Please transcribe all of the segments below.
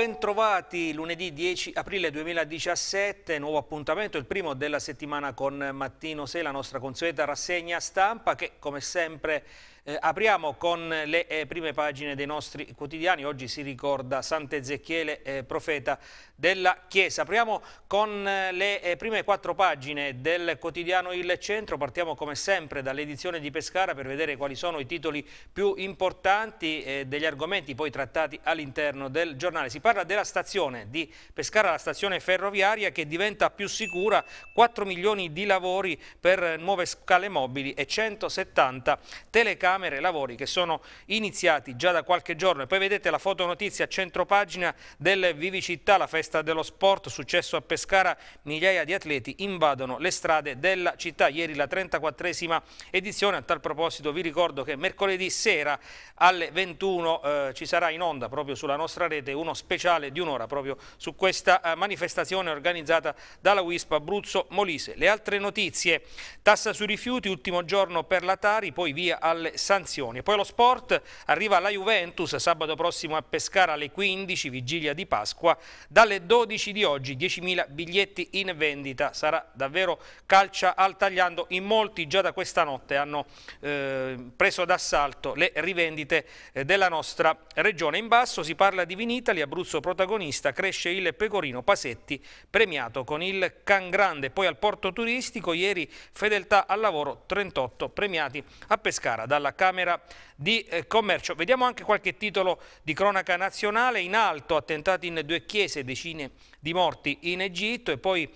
bentrovati lunedì 10 aprile 2017, nuovo appuntamento, il primo della settimana con Mattino 6, la nostra consueta rassegna stampa che come sempre eh, apriamo con le eh, prime pagine dei nostri quotidiani, oggi si ricorda Sant'Ezechiele, eh, profeta della Chiesa. Apriamo con eh, le eh, prime quattro pagine del quotidiano Il Centro, partiamo come sempre dall'edizione di Pescara per vedere quali sono i titoli più importanti eh, degli argomenti poi trattati all'interno del giornale. Si parla della stazione di Pescara, la stazione ferroviaria che diventa più sicura, 4 milioni di lavori per nuove scale mobili e 170 telecamere Camere, lavori che sono iniziati già da qualche giorno. E poi vedete la fotonotizia a centropagina del Vivicittà, la festa dello sport, successo a Pescara, migliaia di atleti invadono le strade della città. Ieri la 34esima edizione, a tal proposito vi ricordo che mercoledì sera alle 21 eh, ci sarà in onda proprio sulla nostra rete uno speciale di un'ora proprio su questa eh, manifestazione organizzata dalla WISP Abruzzo Molise. Le altre notizie, tassa sui rifiuti, ultimo giorno per la Tari, poi via alle sanzioni. Poi lo sport arriva alla Juventus sabato prossimo a Pescara alle 15, vigilia di Pasqua, dalle 12 di oggi 10.000 biglietti in vendita, sarà davvero calcia al tagliando, in molti già da questa notte hanno eh, preso d'assalto le rivendite eh, della nostra regione. In basso si parla di Vinitali, Abruzzo protagonista, cresce il pecorino Pasetti premiato con il Can Grande, poi al porto turistico ieri fedeltà al lavoro 38 premiati a Pescara dalla della Camera di eh, Commercio. Vediamo anche qualche titolo di cronaca nazionale. In alto, attentati in due chiese, decine di morti in Egitto e poi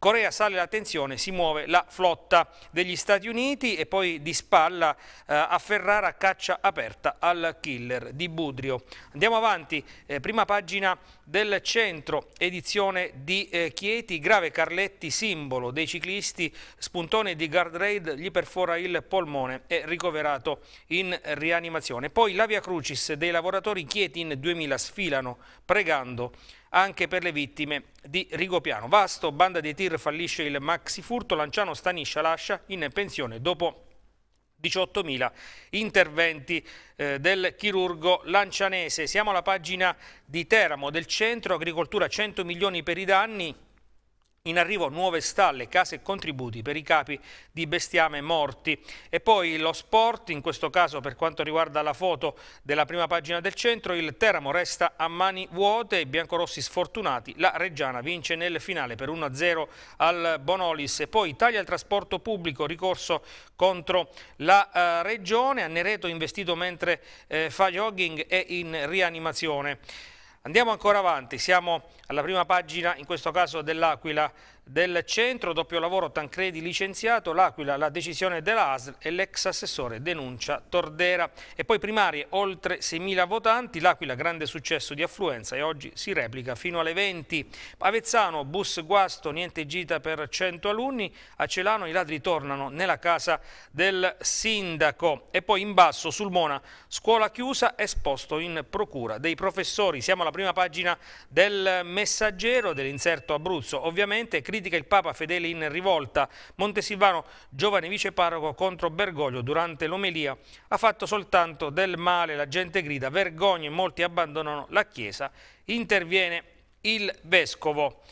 Corea sale la tensione, si muove la flotta degli Stati Uniti e poi di spalla eh, a Ferrara caccia aperta al killer di Budrio. Andiamo avanti, eh, prima pagina del centro, edizione di eh, Chieti, grave Carletti, simbolo dei ciclisti, spuntone di guardrail, gli perfora il polmone e ricoverato in rianimazione. Poi la Via Crucis dei lavoratori Chieti in 2000 sfilano pregando anche per le vittime di Rigopiano. Vasto, banda di tir, fallisce il maxi furto, Lanciano Staniscia lascia in pensione dopo 18.000 interventi eh, del chirurgo lancianese. Siamo alla pagina di Teramo del centro, agricoltura 100 milioni per i danni, in arrivo nuove stalle, case e contributi per i capi di bestiame morti. E poi lo sport, in questo caso per quanto riguarda la foto della prima pagina del centro, il Teramo resta a mani vuote, i biancorossi sfortunati, la Reggiana vince nel finale per 1-0 al Bonolis. E poi Italia il trasporto pubblico, ricorso contro la eh, Regione, a Nereto investito mentre eh, fa jogging e in rianimazione. Andiamo ancora avanti, siamo alla prima pagina, in questo caso dell'Aquila del centro, doppio lavoro Tancredi licenziato, l'Aquila la decisione dell'ASL e l'ex assessore denuncia Tordera. E poi primarie, oltre 6.000 votanti, l'Aquila grande successo di affluenza e oggi si replica fino alle 20. Avezzano, bus guasto, niente gita per 100 alunni, a Celano i ladri tornano nella casa del sindaco. E poi in basso, sul Mona, scuola chiusa, esposto in procura dei professori. Siamo alla prima prima pagina del messaggero dell'inserto Abruzzo. Ovviamente critica il Papa Fedele in rivolta. Montesilvano, giovane viceparroco contro Bergoglio durante l'omelia, ha fatto soltanto del male, la gente grida, vergogna e molti abbandonano la Chiesa, interviene il Vescovo.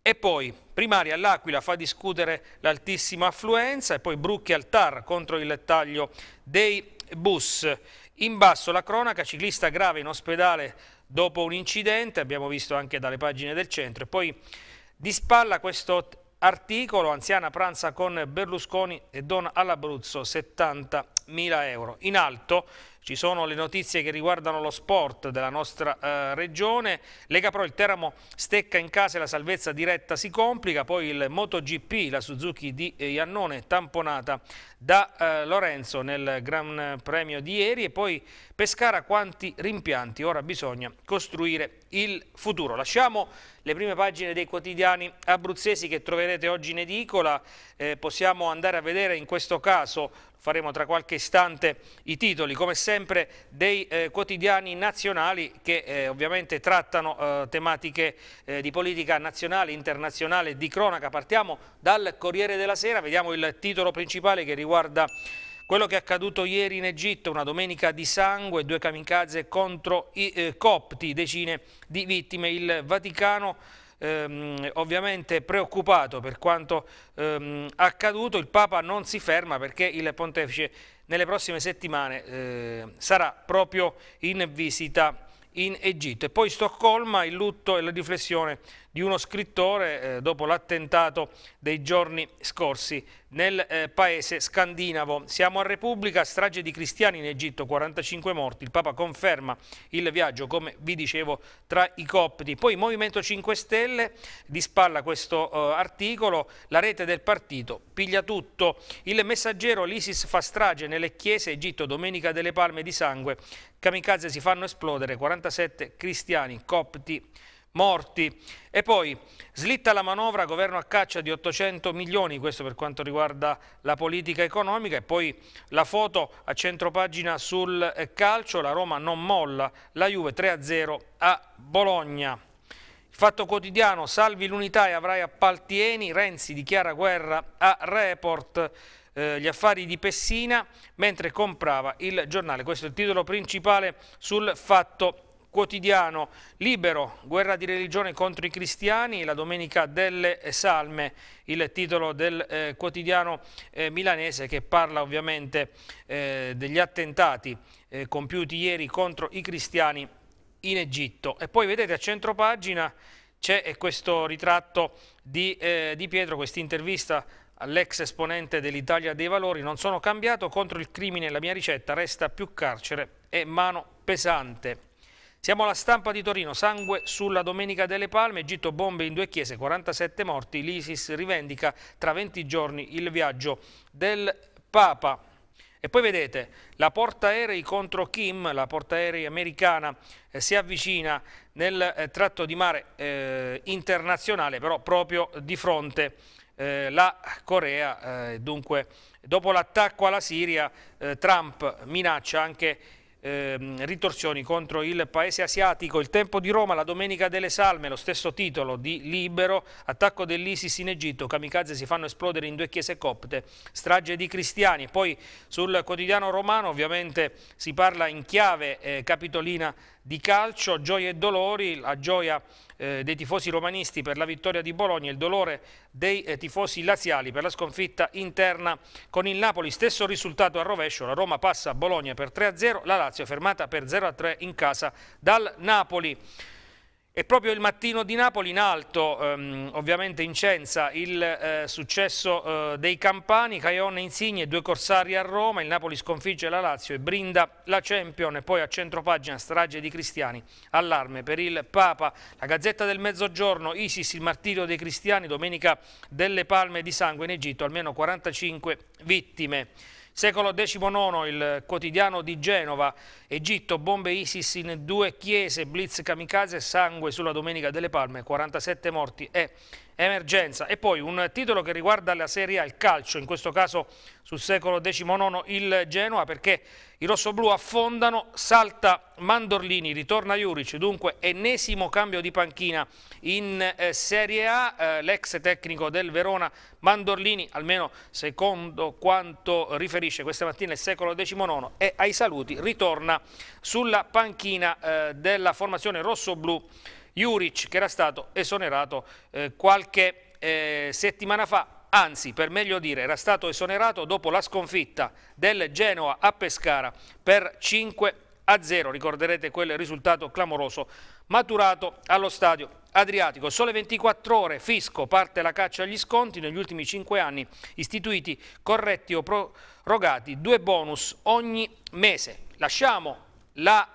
E poi primaria all'Aquila fa discutere l'altissima affluenza e poi Brucchi al TAR contro il taglio dei bus. In basso la cronaca, ciclista grave in ospedale dopo un incidente, abbiamo visto anche dalle pagine del centro, e poi di spalla questo articolo, anziana pranza con Berlusconi e dona all'Abruzzo 70.000 euro. In alto ci sono le notizie che riguardano lo sport della nostra eh, regione, Lega Pro il Teramo stecca in casa e la salvezza diretta si complica, poi il MotoGP, la Suzuki di eh, Iannone tamponata da eh, Lorenzo nel Gran Premio di ieri e poi Pescara quanti rimpianti, ora bisogna costruire il futuro. Lasciamo le prime pagine dei quotidiani abruzzesi che troverete oggi in edicola, eh, possiamo andare a vedere in questo caso faremo tra qualche istante i titoli, come sempre, dei eh, quotidiani nazionali che eh, ovviamente trattano eh, tematiche eh, di politica nazionale, internazionale di cronaca. Partiamo dal Corriere della Sera, vediamo il titolo principale che riguarda quello che è accaduto ieri in Egitto, una domenica di sangue, due kamikaze contro i eh, copti, decine di vittime. Il Vaticano ehm, ovviamente preoccupato per quanto ehm, accaduto, il Papa non si ferma perché il Pontefice nelle prossime settimane eh, sarà proprio in visita in Egitto. E poi Stoccolma, il lutto e la riflessione di uno scrittore eh, dopo l'attentato dei giorni scorsi nel eh, paese scandinavo. Siamo a Repubblica, strage di cristiani in Egitto, 45 morti, il Papa conferma il viaggio, come vi dicevo, tra i copti. Poi Movimento 5 Stelle, di spalla questo eh, articolo, la rete del partito piglia tutto. Il messaggero, l'ISIS fa strage nelle chiese, Egitto, Domenica delle Palme di Sangue, kamikaze si fanno esplodere, 47 cristiani copti morti. E poi slitta la manovra, governo a caccia di 800 milioni, questo per quanto riguarda la politica economica. E poi la foto a centropagina sul eh, calcio, la Roma non molla, la Juve 3-0 a Bologna. Il Fatto quotidiano, salvi l'unità e avrai appaltieni, Renzi dichiara guerra a Report eh, gli affari di Pessina mentre comprava il giornale. Questo è il titolo principale sul fatto quotidiano libero, guerra di religione contro i cristiani, la domenica delle salme, il titolo del eh, quotidiano eh, milanese che parla ovviamente eh, degli attentati eh, compiuti ieri contro i cristiani in Egitto. E poi vedete a centro pagina c'è eh, questo ritratto di, eh, di Pietro, questa intervista all'ex esponente dell'Italia dei Valori, non sono cambiato, contro il crimine la mia ricetta resta più carcere e mano pesante. Siamo alla stampa di Torino, sangue sulla Domenica delle Palme, Egitto bombe in due chiese, 47 morti, l'ISIS rivendica tra 20 giorni il viaggio del Papa. E poi vedete, la portaerei contro Kim, la portaerei americana, eh, si avvicina nel eh, tratto di mare eh, internazionale, però proprio di fronte eh, la Corea. Eh, dunque, dopo l'attacco alla Siria, eh, Trump minaccia anche il ehm, ritorsioni contro il paese asiatico. Il tempo di Roma, la domenica delle salme, lo stesso titolo di Libero, attacco dell'Isis in Egitto, kamikaze si fanno esplodere in due chiese copte, strage di cristiani. Poi sul quotidiano romano ovviamente si parla in chiave eh, capitolina di calcio, gioie e dolori, la gioia eh, dei tifosi romanisti per la vittoria di Bologna, il dolore dei eh, tifosi laziali per la sconfitta interna con il Napoli, stesso risultato a rovescio, la Roma passa a Bologna per 3-0, la Lazio fermata per 0-3 in casa dal Napoli. E proprio il mattino di Napoli in alto, ehm, ovviamente incensa il eh, successo eh, dei campani, Caione Insigne, due corsari a Roma, il Napoli sconfigge la Lazio e brinda la Champion, e poi a centropagina strage di cristiani, allarme per il Papa, la Gazzetta del Mezzogiorno, Isis, il martirio dei cristiani, domenica delle palme di sangue in Egitto, almeno 45 vittime. Secolo XIX, il quotidiano di Genova, Egitto, bombe ISIS in due chiese, blitz kamikaze, sangue sulla Domenica delle Palme, 47 morti e emergenza. E poi un titolo che riguarda la Serie A, il calcio, in questo caso sul secolo XIX il Genoa, perché i rossoblù affondano, salta Mandorlini, ritorna Juric, dunque ennesimo cambio di panchina in eh, Serie A, eh, l'ex tecnico del Verona Mandorlini, almeno secondo quanto riferisce questa mattina il secolo XIX, e ai saluti ritorna sulla panchina eh, della formazione rossoblù Juric che era stato esonerato eh, qualche eh, settimana fa anzi per meglio dire era stato esonerato dopo la sconfitta del Genoa a Pescara per 5 a 0, ricorderete quel risultato clamoroso maturato allo stadio Adriatico. Sole 24 ore, fisco, parte la caccia agli sconti, negli ultimi 5 anni istituiti corretti o prorogati, due bonus ogni mese. Lasciamo la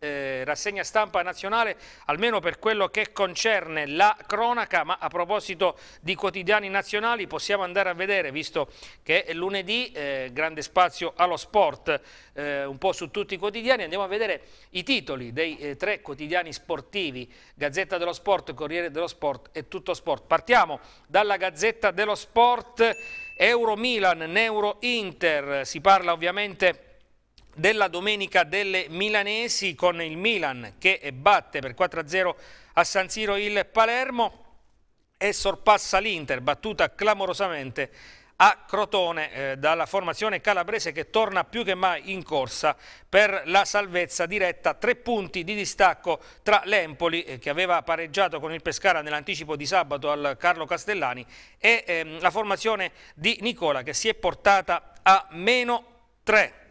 eh, rassegna stampa nazionale, almeno per quello che concerne la cronaca, ma a proposito di quotidiani nazionali possiamo andare a vedere, visto che è lunedì, eh, grande spazio allo sport eh, un po' su tutti i quotidiani, andiamo a vedere i titoli dei eh, tre quotidiani sportivi, Gazzetta dello Sport, Corriere dello Sport e Tutto Sport. Partiamo dalla Gazzetta dello Sport, Euro Milan, Neuro Inter, si parla ovviamente della domenica delle milanesi con il Milan che batte per 4-0 a San Siro il Palermo e sorpassa l'Inter, battuta clamorosamente a Crotone eh, dalla formazione calabrese che torna più che mai in corsa per la salvezza diretta. Tre punti di distacco tra l'Empoli eh, che aveva pareggiato con il Pescara nell'anticipo di sabato al Carlo Castellani e ehm, la formazione di Nicola che si è portata a meno 3.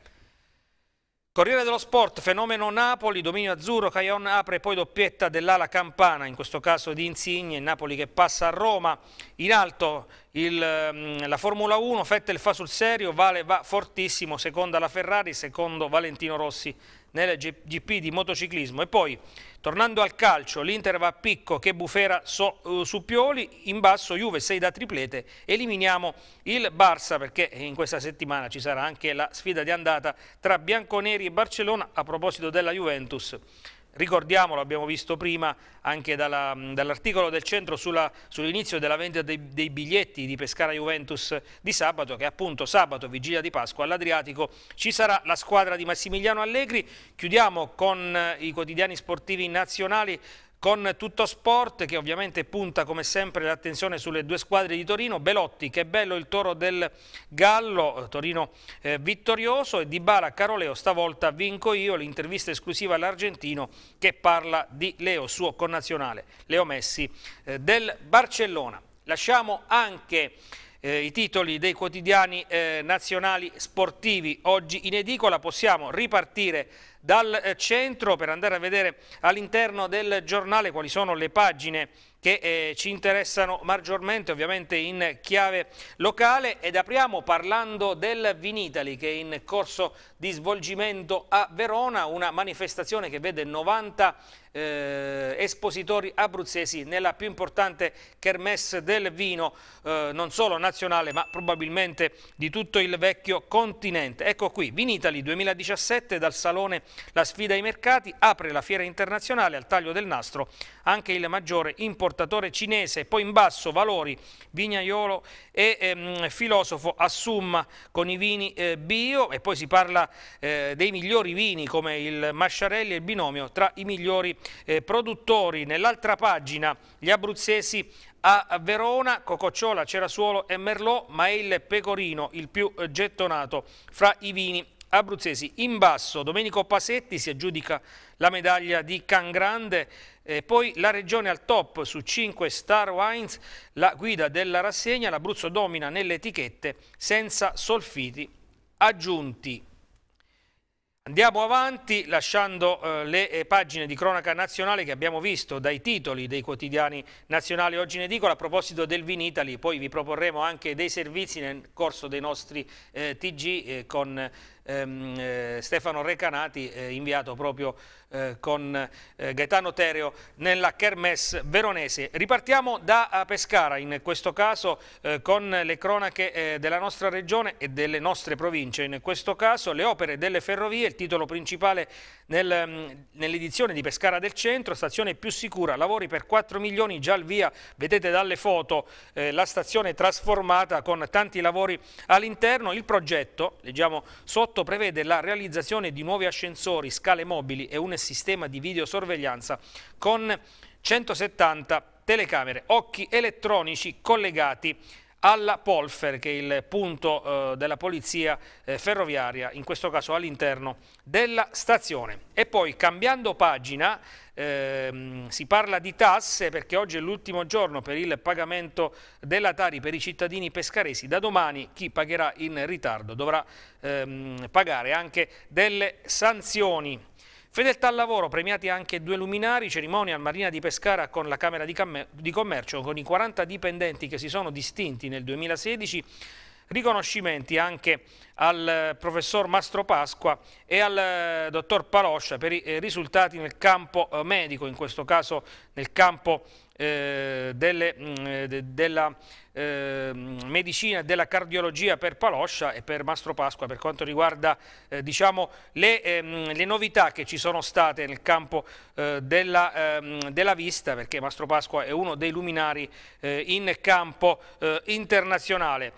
Corriere dello Sport, fenomeno Napoli, dominio azzurro, Caion apre poi doppietta dell'ala campana, in questo caso di Insigne, Napoli che passa a Roma, in alto il, mm, la Formula 1, Fettel fa sul serio, Vale va fortissimo, seconda la Ferrari, secondo Valentino Rossi nel GP di motociclismo e poi Tornando al calcio, l'Inter va a picco che bufera so, uh, su Pioli, in basso Juve 6 da triplete, eliminiamo il Barça perché in questa settimana ci sarà anche la sfida di andata tra Bianconeri e Barcellona a proposito della Juventus ricordiamolo, abbiamo visto prima anche dall'articolo dall del centro sull'inizio sull della vendita dei, dei, biglietti di Pescara Juventus di sabato, che appunto sabato, vigilia di Pasqua all'Adriatico, ci sarà la squadra di Massimiliano Allegri. Chiudiamo con eh, i quotidiani sportivi nazionali con tutto sport che ovviamente punta come sempre l'attenzione sulle due squadre di Torino, Belotti che bello il toro del Gallo, Torino eh, vittorioso e Di Bala Caroleo stavolta vinco io l'intervista esclusiva all'argentino che parla di Leo, suo connazionale, Leo Messi eh, del Barcellona. Lasciamo anche eh, i titoli dei quotidiani eh, nazionali sportivi oggi in edicola, possiamo ripartire dal eh, centro per andare a vedere all'interno del giornale quali sono le pagine che eh, ci interessano maggiormente ovviamente in chiave locale ed apriamo parlando del Vinitali che è in corso di svolgimento a Verona, una manifestazione che vede 90 eh, espositori abruzzesi nella più importante kermesse del vino eh, non solo nazionale ma probabilmente di tutto il vecchio continente. Ecco qui Vinitali 2017 dal Salone la sfida ai mercati apre la fiera internazionale al taglio del nastro anche il maggiore importatore cinese. Poi in basso Valori, Vignaiolo e ehm, Filosofo Assumma con i vini eh, bio e poi si parla eh, dei migliori vini come il Masciarelli e il Binomio tra i migliori eh, produttori. Nell'altra pagina gli abruzzesi a Verona, Cococciola, Cerasuolo e Merlot, ma è il pecorino il più eh, gettonato fra i vini abruzzesi. In basso Domenico Pasetti si aggiudica la medaglia di Cangrande, e poi la regione al top su 5 Star Wines, la guida della rassegna, l'Abruzzo domina nelle etichette senza solfiti aggiunti. Andiamo avanti lasciando eh, le eh, pagine di cronaca nazionale che abbiamo visto dai titoli dei quotidiani nazionali oggi in edicola. A proposito del Vinitali, poi vi proporremo anche dei servizi nel corso dei nostri eh, TG eh, con ehm, eh, Stefano Recanati, eh, inviato proprio eh, con eh, Gaetano Tereo nella Kermesse veronese. Ripartiamo da Pescara, in questo caso eh, con le cronache eh, della nostra regione e delle nostre province. In questo caso le opere delle ferrovie, il titolo principale nel, mm, nell'edizione di Pescara del Centro, stazione più sicura, lavori per 4 milioni già al via, vedete dalle foto la stazione trasformata con tanti lavori all'interno. Il progetto, leggiamo sotto, 2018 prevede la realizzazione di nuovi ascensori, scale mobili e un sistema di videosorveglianza con 170 telecamere, occhi elettronici collegati alla Polfer, che è il punto eh, della polizia eh, ferroviaria, in questo caso all'interno della stazione. E poi, cambiando pagina, eh, si parla di tasse perché oggi è l'ultimo giorno per il pagamento della Tari per i cittadini pescaresi. Da domani chi pagherà in ritardo dovrà ehm, pagare anche delle sanzioni. Fedeltà al lavoro, premiati anche due luminari, cerimonia al Marina di Pescara con la Camera di, Commercio, con i 40 dipendenti che si sono distinti nel 2016 riconoscimenti anche al eh, professor Mastro Pasqua e al eh, dottor Paloscia per i eh, risultati nel campo medico, in questo caso nel campo eh, delle, mm, de, della eh, medicina e della cardiologia per Paloscia e per Mastro Pasqua per quanto riguarda eh, diciamo, le, ehm, le, novità che ci sono state nel campo della, ehm, della, vista perché Mastro Pasqua è uno dei luminari in campo internazionale.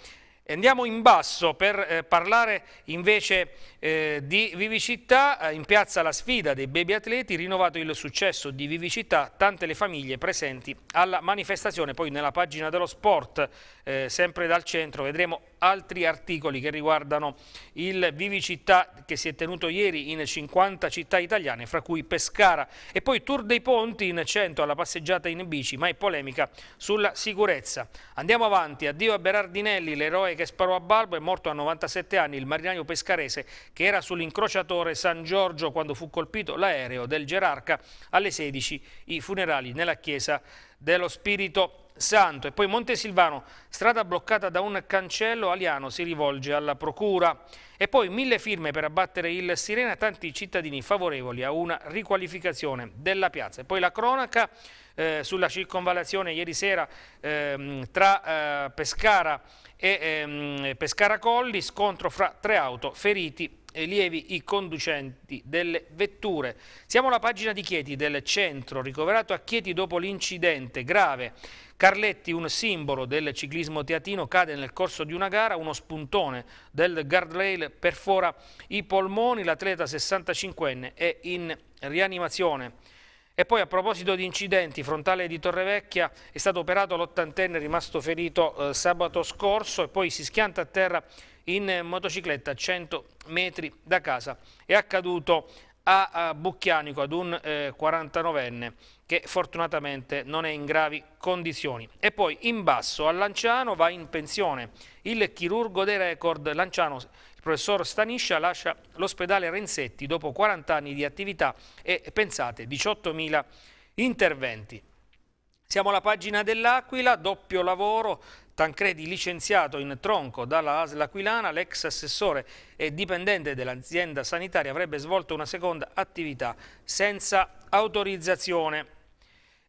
Andiamo in basso per eh, parlare invece eh, di Vivicità, eh, in piazza la sfida dei baby atleti, rinnovato il successo di Vivicità, tante le famiglie presenti alla manifestazione, poi nella pagina dello sport, eh, sempre dal centro, vedremo altri articoli che riguardano il Vivicità che si è tenuto ieri in 50 città italiane, fra cui Pescara, e poi Tour dei Ponti in 100 alla passeggiata in bici, ma è polemica sulla sicurezza. Andiamo avanti, addio a Berardinelli, l'eroe che sparò a Balbo, è morto a 97 anni, il marinaio pescarese che era sull'incrociatore San Giorgio quando fu colpito l'aereo del Gerarca alle 16 i funerali nella chiesa dello Spirito Santo. E poi Montesilvano, strada bloccata da un cancello, Aliano si rivolge alla procura. E poi mille firme per abbattere il Sirena, tanti cittadini favorevoli a una riqualificazione della piazza. E poi la cronaca eh, sulla circonvalazione ieri sera ehm, tra eh, Pescara e ehm, Pescara scontro fra tre auto, feriti e lievi i conducenti delle vetture. Siamo alla pagina di Chieti del centro, ricoverato a Chieti dopo l'incidente grave. Carletti, un simbolo del ciclismo teatino, cade nel corso di una gara, uno spuntone del guardrail perfora i polmoni, l'atleta 65enne è in rianimazione. E poi a proposito di incidenti, frontale di Torrevecchia è stato operato l'ottantenne rimasto ferito eh, sabato scorso e poi si schianta a terra in eh, motocicletta a 100 metri da casa. È accaduto a Bucchianico ad un eh, 49enne che fortunatamente non è in gravi condizioni. E poi in basso a Lanciano va in pensione il chirurgo dei record Lanciano il professor Staniscia lascia l'ospedale Renzetti dopo 40 anni di attività e, pensate, 18.000 interventi. Siamo alla pagina dell'Aquila, doppio lavoro, Tancredi licenziato in tronco dalla ASL Aquilana, l'ex assessore e dipendente dell'azienda sanitaria avrebbe svolto una seconda attività senza autorizzazione.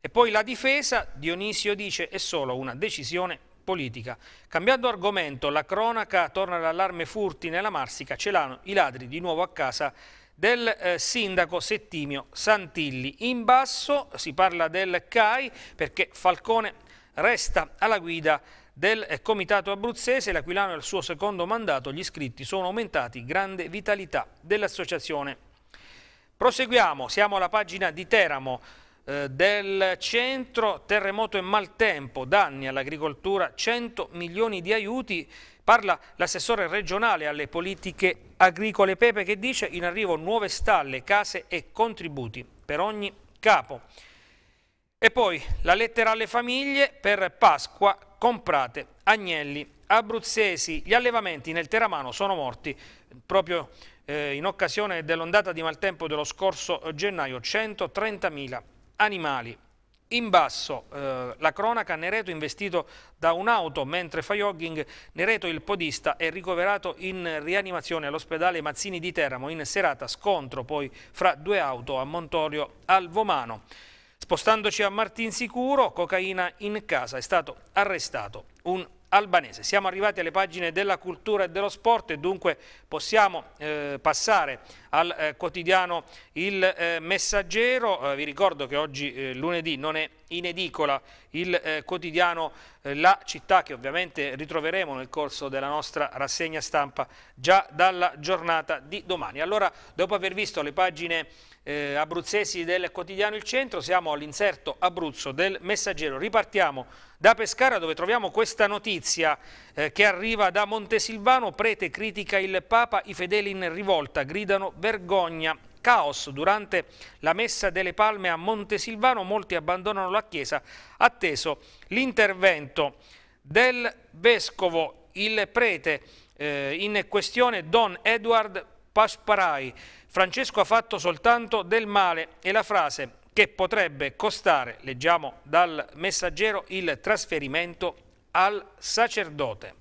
E poi la difesa, Dionisio dice, è solo una decisione politica. Cambiando argomento, la cronaca torna all'allarme furti nella Marsica, Celano, i ladri di nuovo a casa del eh, sindaco Settimio Santilli. In basso si parla del CAI perché Falcone resta alla guida del eh, comitato abruzzese, l'Aquilano è il suo secondo mandato, gli iscritti sono aumentati, grande vitalità dell'associazione. Proseguiamo, siamo alla pagina di Teramo. Eh, del centro, terremoto e maltempo, danni all'agricoltura, 100 milioni di aiuti, parla l'assessore regionale alle politiche agricole Pepe che dice in arrivo nuove stalle, case e contributi per ogni capo. E poi la lettera alle famiglie per Pasqua, comprate agnelli abruzzesi. Gli allevamenti nel Teramano sono morti proprio eh, in occasione dell'ondata di maltempo dello scorso gennaio, 130.000 animali. In basso eh, la cronaca, Nereto investito da un'auto, mentre fa jogging, Nereto il podista è ricoverato in rianimazione all'ospedale Mazzini di Teramo in serata scontro poi fra due auto a Montorio al Vomano. Spostandoci a Martinsicuro, cocaina in casa, è stato arrestato un albanese. Siamo arrivati alle pagine della cultura e dello sport e dunque possiamo eh, passare al eh, quotidiano Il eh, Messaggero. Eh, vi ricordo che oggi eh, lunedì non è in edicola il eh, quotidiano La Città che ovviamente ritroveremo nel corso della nostra rassegna stampa già dalla giornata di domani. Allora dopo aver visto le pagine eh, abruzzesi del quotidiano Il Centro, siamo all'inserto Abruzzo del Messaggero. Ripartiamo da Pescara dove troviamo questa notizia eh, che arriva da Montesilvano, prete critica il Papa, i fedeli in rivolta gridano vergogna. Caos durante la messa delle palme a Montesilvano, molti abbandonano la chiesa, atteso l'intervento del vescovo, il prete eh, in questione Don Edward Pasparai. Francesco ha fatto soltanto del male e la frase che potrebbe costare, leggiamo dal messaggero, il trasferimento al sacerdote.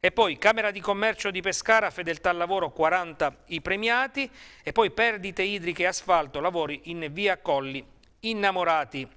E poi Camera di Commercio di Pescara, fedeltà al lavoro 40 i premiati e poi perdite idriche e asfalto, lavori in via Colli innamorati.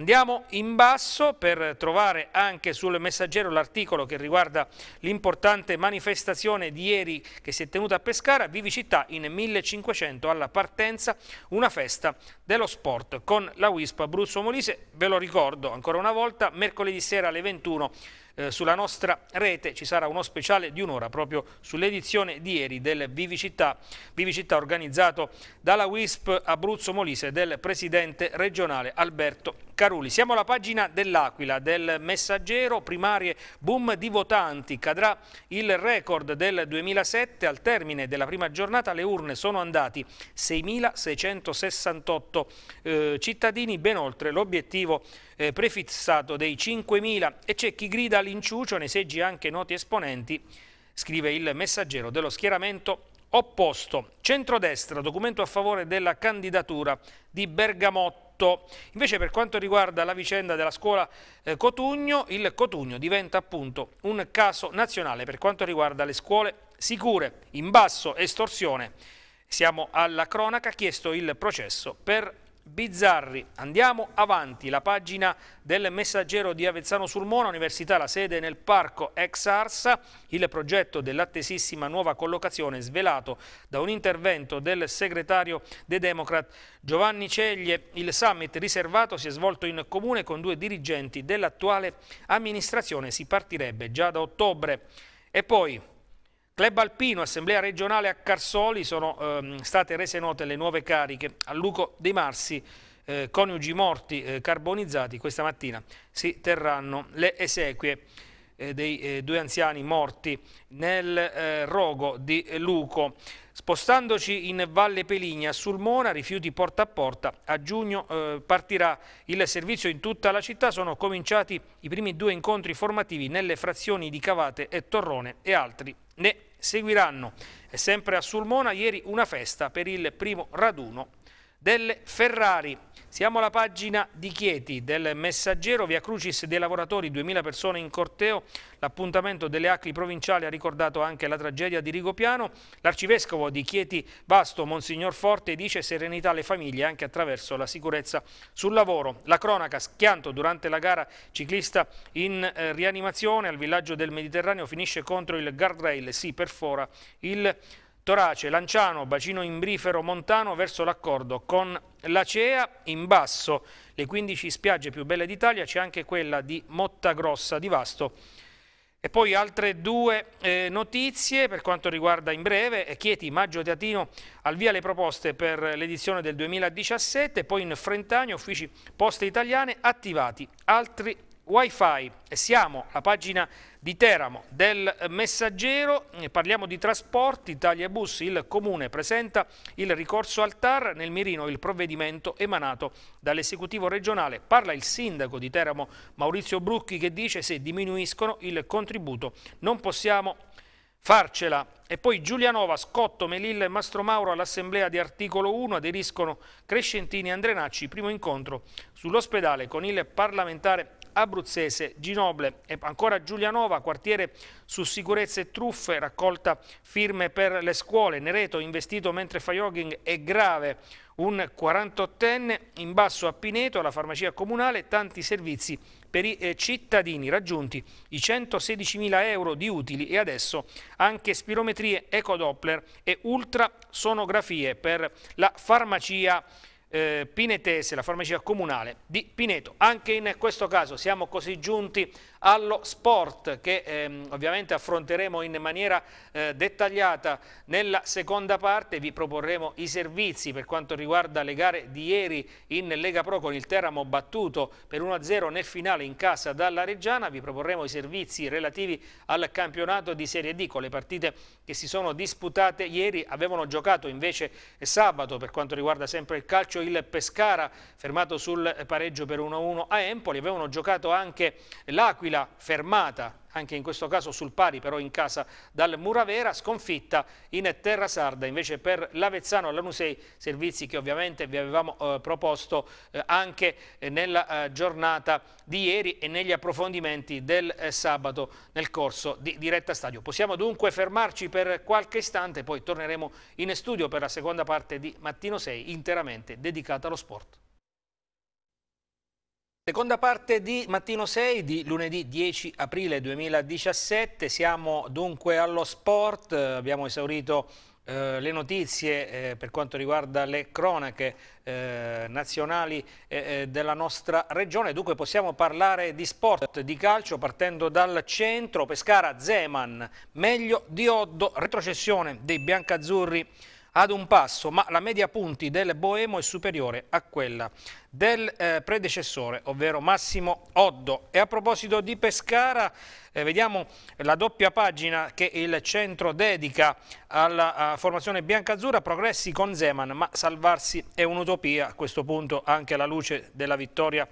Andiamo in basso per trovare anche sul messaggero l'articolo che riguarda l'importante manifestazione di ieri che si è tenuta a Pescara, Vivicittà in 1500 alla partenza, una festa dello sport con la WISP Abruzzo Molise, ve lo ricordo ancora una volta, mercoledì sera alle 21 eh, sulla nostra rete ci sarà uno speciale di un'ora proprio sull'edizione di ieri del Vivicittà, Vivicittà organizzato dalla WISP Abruzzo Molise del presidente regionale Alberto Caruli. Siamo alla pagina dell'Aquila, del messaggero, primarie, boom di votanti. Cadrà il record del 2007. Al termine della prima giornata alle urne sono andati 6.668 eh, cittadini, ben oltre l'obiettivo eh, prefissato dei 5.000. E c'è chi grida all'inciucio, nei seggi anche noti esponenti, scrive il messaggero dello schieramento opposto. Centrodestra, documento a favore della candidatura di Bergamotto tutto. Invece per quanto riguarda la vicenda della scuola eh, Cotugno, il Cotugno diventa appunto un caso nazionale per quanto riguarda le scuole sicure, in basso estorsione. Siamo alla cronaca, chiesto il processo per bizzarri. Andiamo avanti, la pagina del messaggero di Avezzano sul Mona, Università La Sede nel Parco Ex Arsa, il progetto dell'attesissima nuova collocazione svelato da un intervento del segretario dei Democrat Giovanni Ceglie. Il summit riservato si è svolto in comune con due dirigenti dell'attuale amministrazione, si partirebbe già da ottobre. E poi Club Alpino, Assemblea regionale a Carsoli, sono ehm, state rese note le nuove cariche a Luco dei Marsi, eh, coniugi morti eh, carbonizzati, questa mattina si terranno le esequie eh, dei eh, due anziani morti nel eh, rogo di Luco. Spostandoci in Valle Peligna, sul Mona, rifiuti porta a porta, a giugno eh, partirà il servizio in tutta la città, sono cominciati i primi due incontri formativi nelle frazioni di Cavate e Torrone e altri ne seguiranno. sempre a Sulmona ieri una festa per il primo raduno delle Ferrari. Siamo alla pagina di Chieti del Messaggero, Via Crucis dei lavoratori, 2000 persone in corteo, l'appuntamento delle acli provinciali ha ricordato anche la tragedia di Rigopiano, l'arcivescovo di Chieti Basto, Monsignor Forte, dice serenità alle famiglie anche attraverso la sicurezza sul lavoro. La cronaca schianto durante la gara ciclista in eh, rianimazione al villaggio del Mediterraneo finisce contro il guardrail, si perfora il Torace, Lanciano, bacino imbrifero montano verso l'accordo con l'Acea in basso. Le 15 spiagge più belle d'Italia c'è anche quella di Motta Grossa di Vasto. E poi altre due eh, notizie per quanto riguarda in breve, eh, Chieti, Maggio Teatino al via le proposte per l'edizione del 2017, poi in Frentagna uffici poste italiane attivati altri wifi. Siamo alla pagina di Teramo del Messaggero, parliamo di trasporti, Italia Bus, il Comune presenta il ricorso al TAR, nel mirino il provvedimento emanato dall'esecutivo regionale. Parla il sindaco di Teramo Maurizio Brucchi che dice se diminuiscono il contributo non possiamo farcela. E poi Giulianova, Scotto, Melilla e Mastromauro all'assemblea di articolo 1 aderiscono Crescentini e Andrenacci, primo incontro sull'ospedale con il parlamentare abruzzese Ginoble e ancora Giulianova, quartiere su sicurezza e truffe, raccolta firme per le scuole, Nereto investito mentre fa jogging è grave, un 48enne in basso a Pineto, alla farmacia comunale, tanti servizi per i eh, cittadini raggiunti i 116.000 euro di utili e adesso anche spirometrie ecodoppler e ultrasonografie per la farmacia eh, Pinetese, la farmacia comunale di Pineto. Anche in questo caso siamo così giunti allo sport che ehm, ovviamente affronteremo in maniera eh, dettagliata nella seconda parte, vi proporremo i servizi per quanto riguarda le gare di ieri in Lega Pro con il Teramo battuto per 1-0 nel finale in casa dalla Reggiana, vi proporremo i servizi relativi al campionato di Serie D con le partite che si sono disputate ieri, avevano giocato invece sabato per quanto riguarda sempre il calcio il Pescara fermato sul pareggio per 1-1 a Empoli, avevano giocato anche l'Aquila L'Aquila fermata, anche in questo caso sul pari però in casa dal Muravera, sconfitta in terra sarda invece per l'Avezzano all'Anusei, servizi che ovviamente vi avevamo eh, proposto eh, anche eh, nella eh, giornata di ieri e negli approfondimenti del eh, sabato nel corso di diretta stadio. Possiamo dunque fermarci per qualche istante, poi torneremo in studio per la seconda parte di Mattino 6 interamente dedicata allo sport. Seconda parte di Mattino 6 di lunedì 10 aprile 2017, siamo dunque allo sport, abbiamo esaurito eh, le notizie eh, per quanto riguarda le cronache eh, nazionali eh, eh, della nostra regione, dunque possiamo parlare di sport, di calcio partendo dal centro, Pescara, Zeman, meglio di Oddo, retrocessione dei biancazzurri ad un passo, ma la media punti del Boemo è superiore a quella del eh, predecessore, ovvero Massimo Oddo. E a proposito di Pescara, eh, vediamo la doppia pagina che il centro dedica alla formazione biancazzurra, progressi con Zeman, ma salvarsi è un'utopia a questo punto anche alla luce della vittoria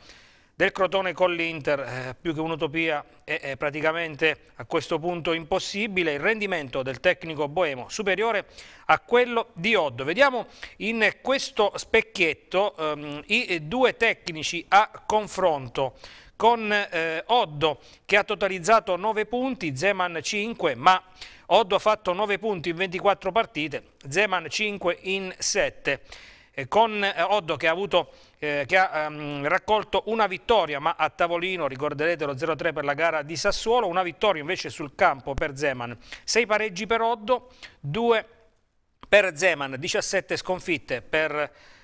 del Crotone con l'Inter, eh, più che un'utopia, è, è, praticamente a questo punto impossibile. Il rendimento del tecnico Boemo superiore a quello di Oddo. Vediamo in questo specchietto ehm, i due tecnici a confronto con eh, Oddo che ha totalizzato 9 punti, Zeman 5, ma Oddo ha fatto 9 punti in 24 partite, Zeman 5 in 7. E con eh, Oddo che ha avuto eh, che ha ehm, raccolto una vittoria, ma a tavolino, ricorderete lo 0-3 per la gara di Sassuolo, una vittoria invece sul campo per Zeman, 6 pareggi per Oddo, 2 per Zeman, 17 sconfitte per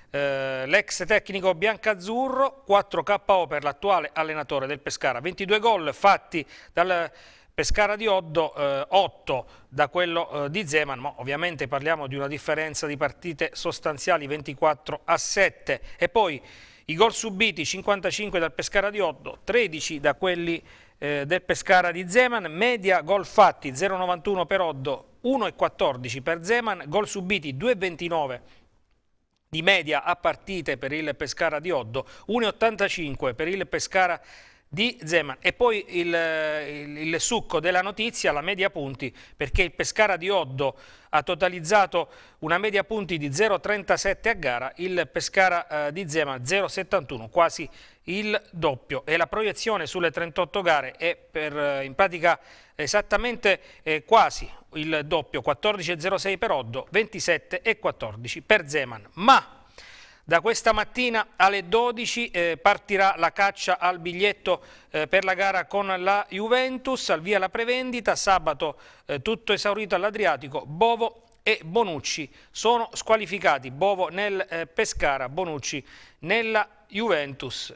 eh, l'ex tecnico biancazzurro, 4 KO per l'attuale allenatore del Pescara, 22 gol fatti dal Pescara di Oddo eh, 8 da quello eh, di Zeman, ma ovviamente parliamo di una differenza di partite sostanziali 24 a 7 e poi i gol subiti 55 dal Pescara di Oddo, 13 da quelli eh, del Pescara di Zeman, media gol fatti 0,91 per Oddo, 1,14 per Zeman, gol subiti 2,29 di media a partite per il Pescara di Oddo, 1,85 per il Pescara di Oddo di Zeman. E poi il, il, il, succo della notizia, la media punti, perché il Pescara di Oddo ha totalizzato una media punti di 0,37 a gara, il Pescara eh, di Zeman 0,71, quasi il doppio. E la proiezione sulle 38 gare è per, eh, in pratica esattamente eh, quasi il doppio, 14,06 per Oddo, 27,14 per Zeman. Ma da questa mattina alle 12 eh, partirà la caccia al biglietto eh, per la gara con la Juventus, al via la prevendita, sabato eh, tutto esaurito all'Adriatico, Bovo e Bonucci sono squalificati, Bovo nel eh, Pescara, Bonucci nella Juventus.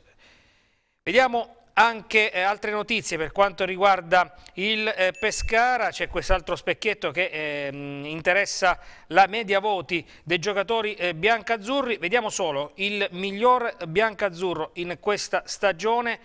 Vediamo anche eh, altre notizie per quanto riguarda il eh, Pescara, c'è quest'altro specchietto che eh, interessa la media voti dei giocatori eh, biancazzurri, vediamo solo il miglior biancazzurro in questa stagione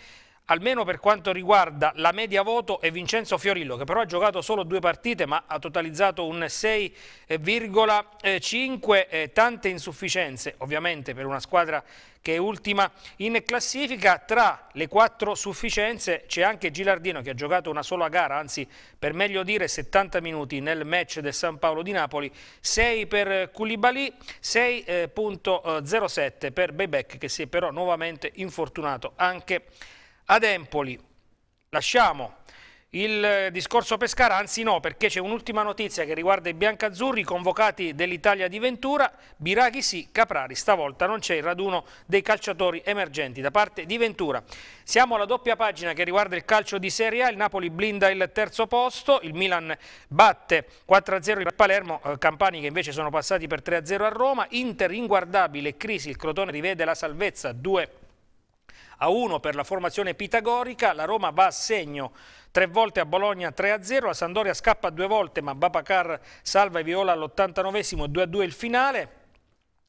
almeno per quanto riguarda la media voto è Vincenzo Fiorillo che però ha giocato solo due partite ma ha totalizzato un 6,5 eh, tante insufficienze ovviamente per una squadra che è ultima in classifica tra le quattro sufficienze c'è anche Gilardino che ha giocato una sola gara anzi per meglio dire 70 minuti nel match del San Paolo di Napoli 6 per Koulibaly 6.07 eh, eh, per Bebek che si è però nuovamente infortunato anche ad Empoli. Lasciamo il discorso Pescara, anzi no, perché c'è un'ultima notizia che riguarda i biancazzurri convocati dell'Italia di Ventura, Birachi sì, Caprari, stavolta non c'è il raduno dei calciatori emergenti da parte di Ventura. Siamo alla doppia pagina che riguarda il calcio di Serie A, il Napoli blinda il terzo posto, il Milan batte 4-0 il Palermo, eh, Campani che invece sono passati per 3-0 a Roma, Inter inguardabile, Crisi, il Crotone rivede la salvezza 2 a 1 per la formazione pitagorica, la Roma va a segno tre volte a Bologna 3-0, a la Sandoria scappa due volte ma Babacar salva e viola all89 2 a 2 il finale.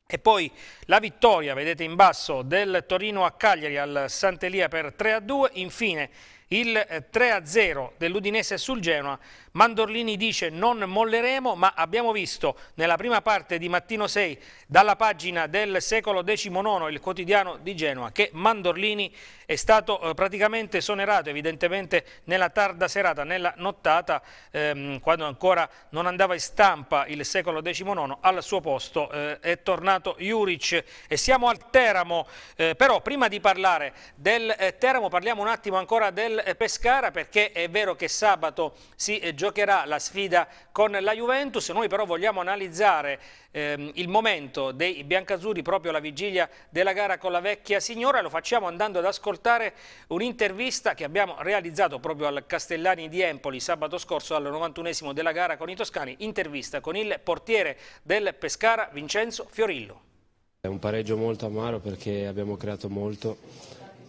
E poi la vittoria, vedete in basso, del Torino a Cagliari al Sant'Elia per 3-2, a infine il 3-0 eh, dell'Udinese sul Genoa, Mandorlini dice non molleremo ma abbiamo visto nella prima parte di Mattino 6 dalla pagina del secolo XIX il quotidiano di Genoa che Mandorlini è stato eh, praticamente esonerato evidentemente nella tarda serata, nella nottata, ehm, quando ancora non andava in stampa il secolo XIX, al suo posto eh, è tornato Juric e siamo al Teramo, eh, però prima di parlare del eh, Teramo parliamo un attimo ancora del eh, Pescara perché è vero che sabato si giocherà la sfida con la Juventus, noi però vogliamo analizzare ehm, il momento dei biancazzurri proprio la vigilia della gara con la vecchia signora, lo facciamo andando ad ascoltare ascoltare un'intervista che abbiamo realizzato proprio al Castellani di Empoli sabato scorso al 91 della gara con i toscani, intervista con il portiere del Pescara Vincenzo Fiorillo. È un pareggio molto amaro perché abbiamo creato molto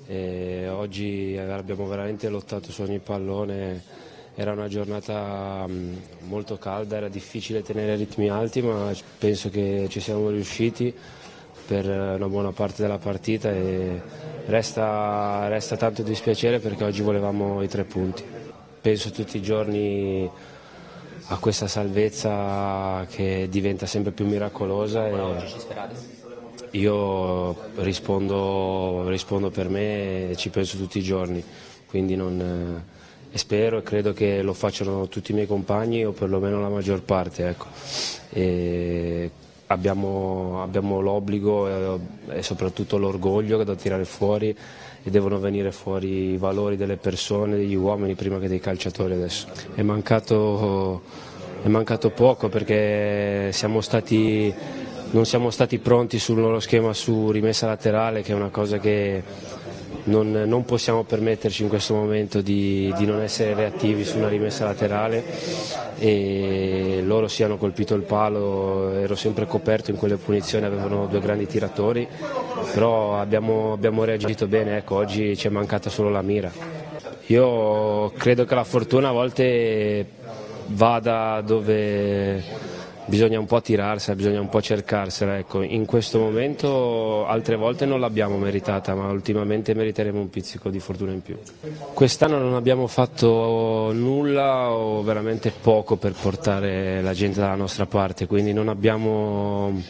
e oggi abbiamo veramente lottato su ogni pallone era una giornata mm, molto calda, era difficile tenere ritmi alti, ma penso che ci siamo riusciti per eh, una buona parte della partita e resta, resta tanto dispiacere perché oggi volevamo i tre punti. Penso tutti i giorni a questa salvezza che diventa sempre più miracolosa. io rispondo, rispondo, per me e ci penso tutti i giorni, quindi non, eh, e spero e credo che lo facciano tutti i miei compagni o perlomeno la maggior parte. Ecco abbiamo, abbiamo l'obbligo eh, e soprattutto l'orgoglio da tirare fuori e devono venire fuori i valori delle persone, degli uomini prima che dei calciatori adesso. È mancato, è mancato poco perché siamo stati, non siamo stati pronti sul loro schema su rimessa laterale che è una cosa che non, non, possiamo permetterci in questo momento di, di, non essere reattivi su una rimessa laterale e loro si hanno colpito il palo, ero sempre coperto in quelle punizioni, avevano due grandi tiratori, però abbiamo, abbiamo reagito bene, ecco, oggi ci è mancata solo la mira. Io credo che la fortuna a volte vada dove bisogna un po' tirarsela, bisogna un po' cercarsela. Ecco. In questo momento altre volte non l'abbiamo meritata, ma ultimamente meriteremo un pizzico di fortuna in più. Quest'anno non abbiamo fatto nulla o veramente poco per portare la gente dalla nostra parte, quindi non abbiamo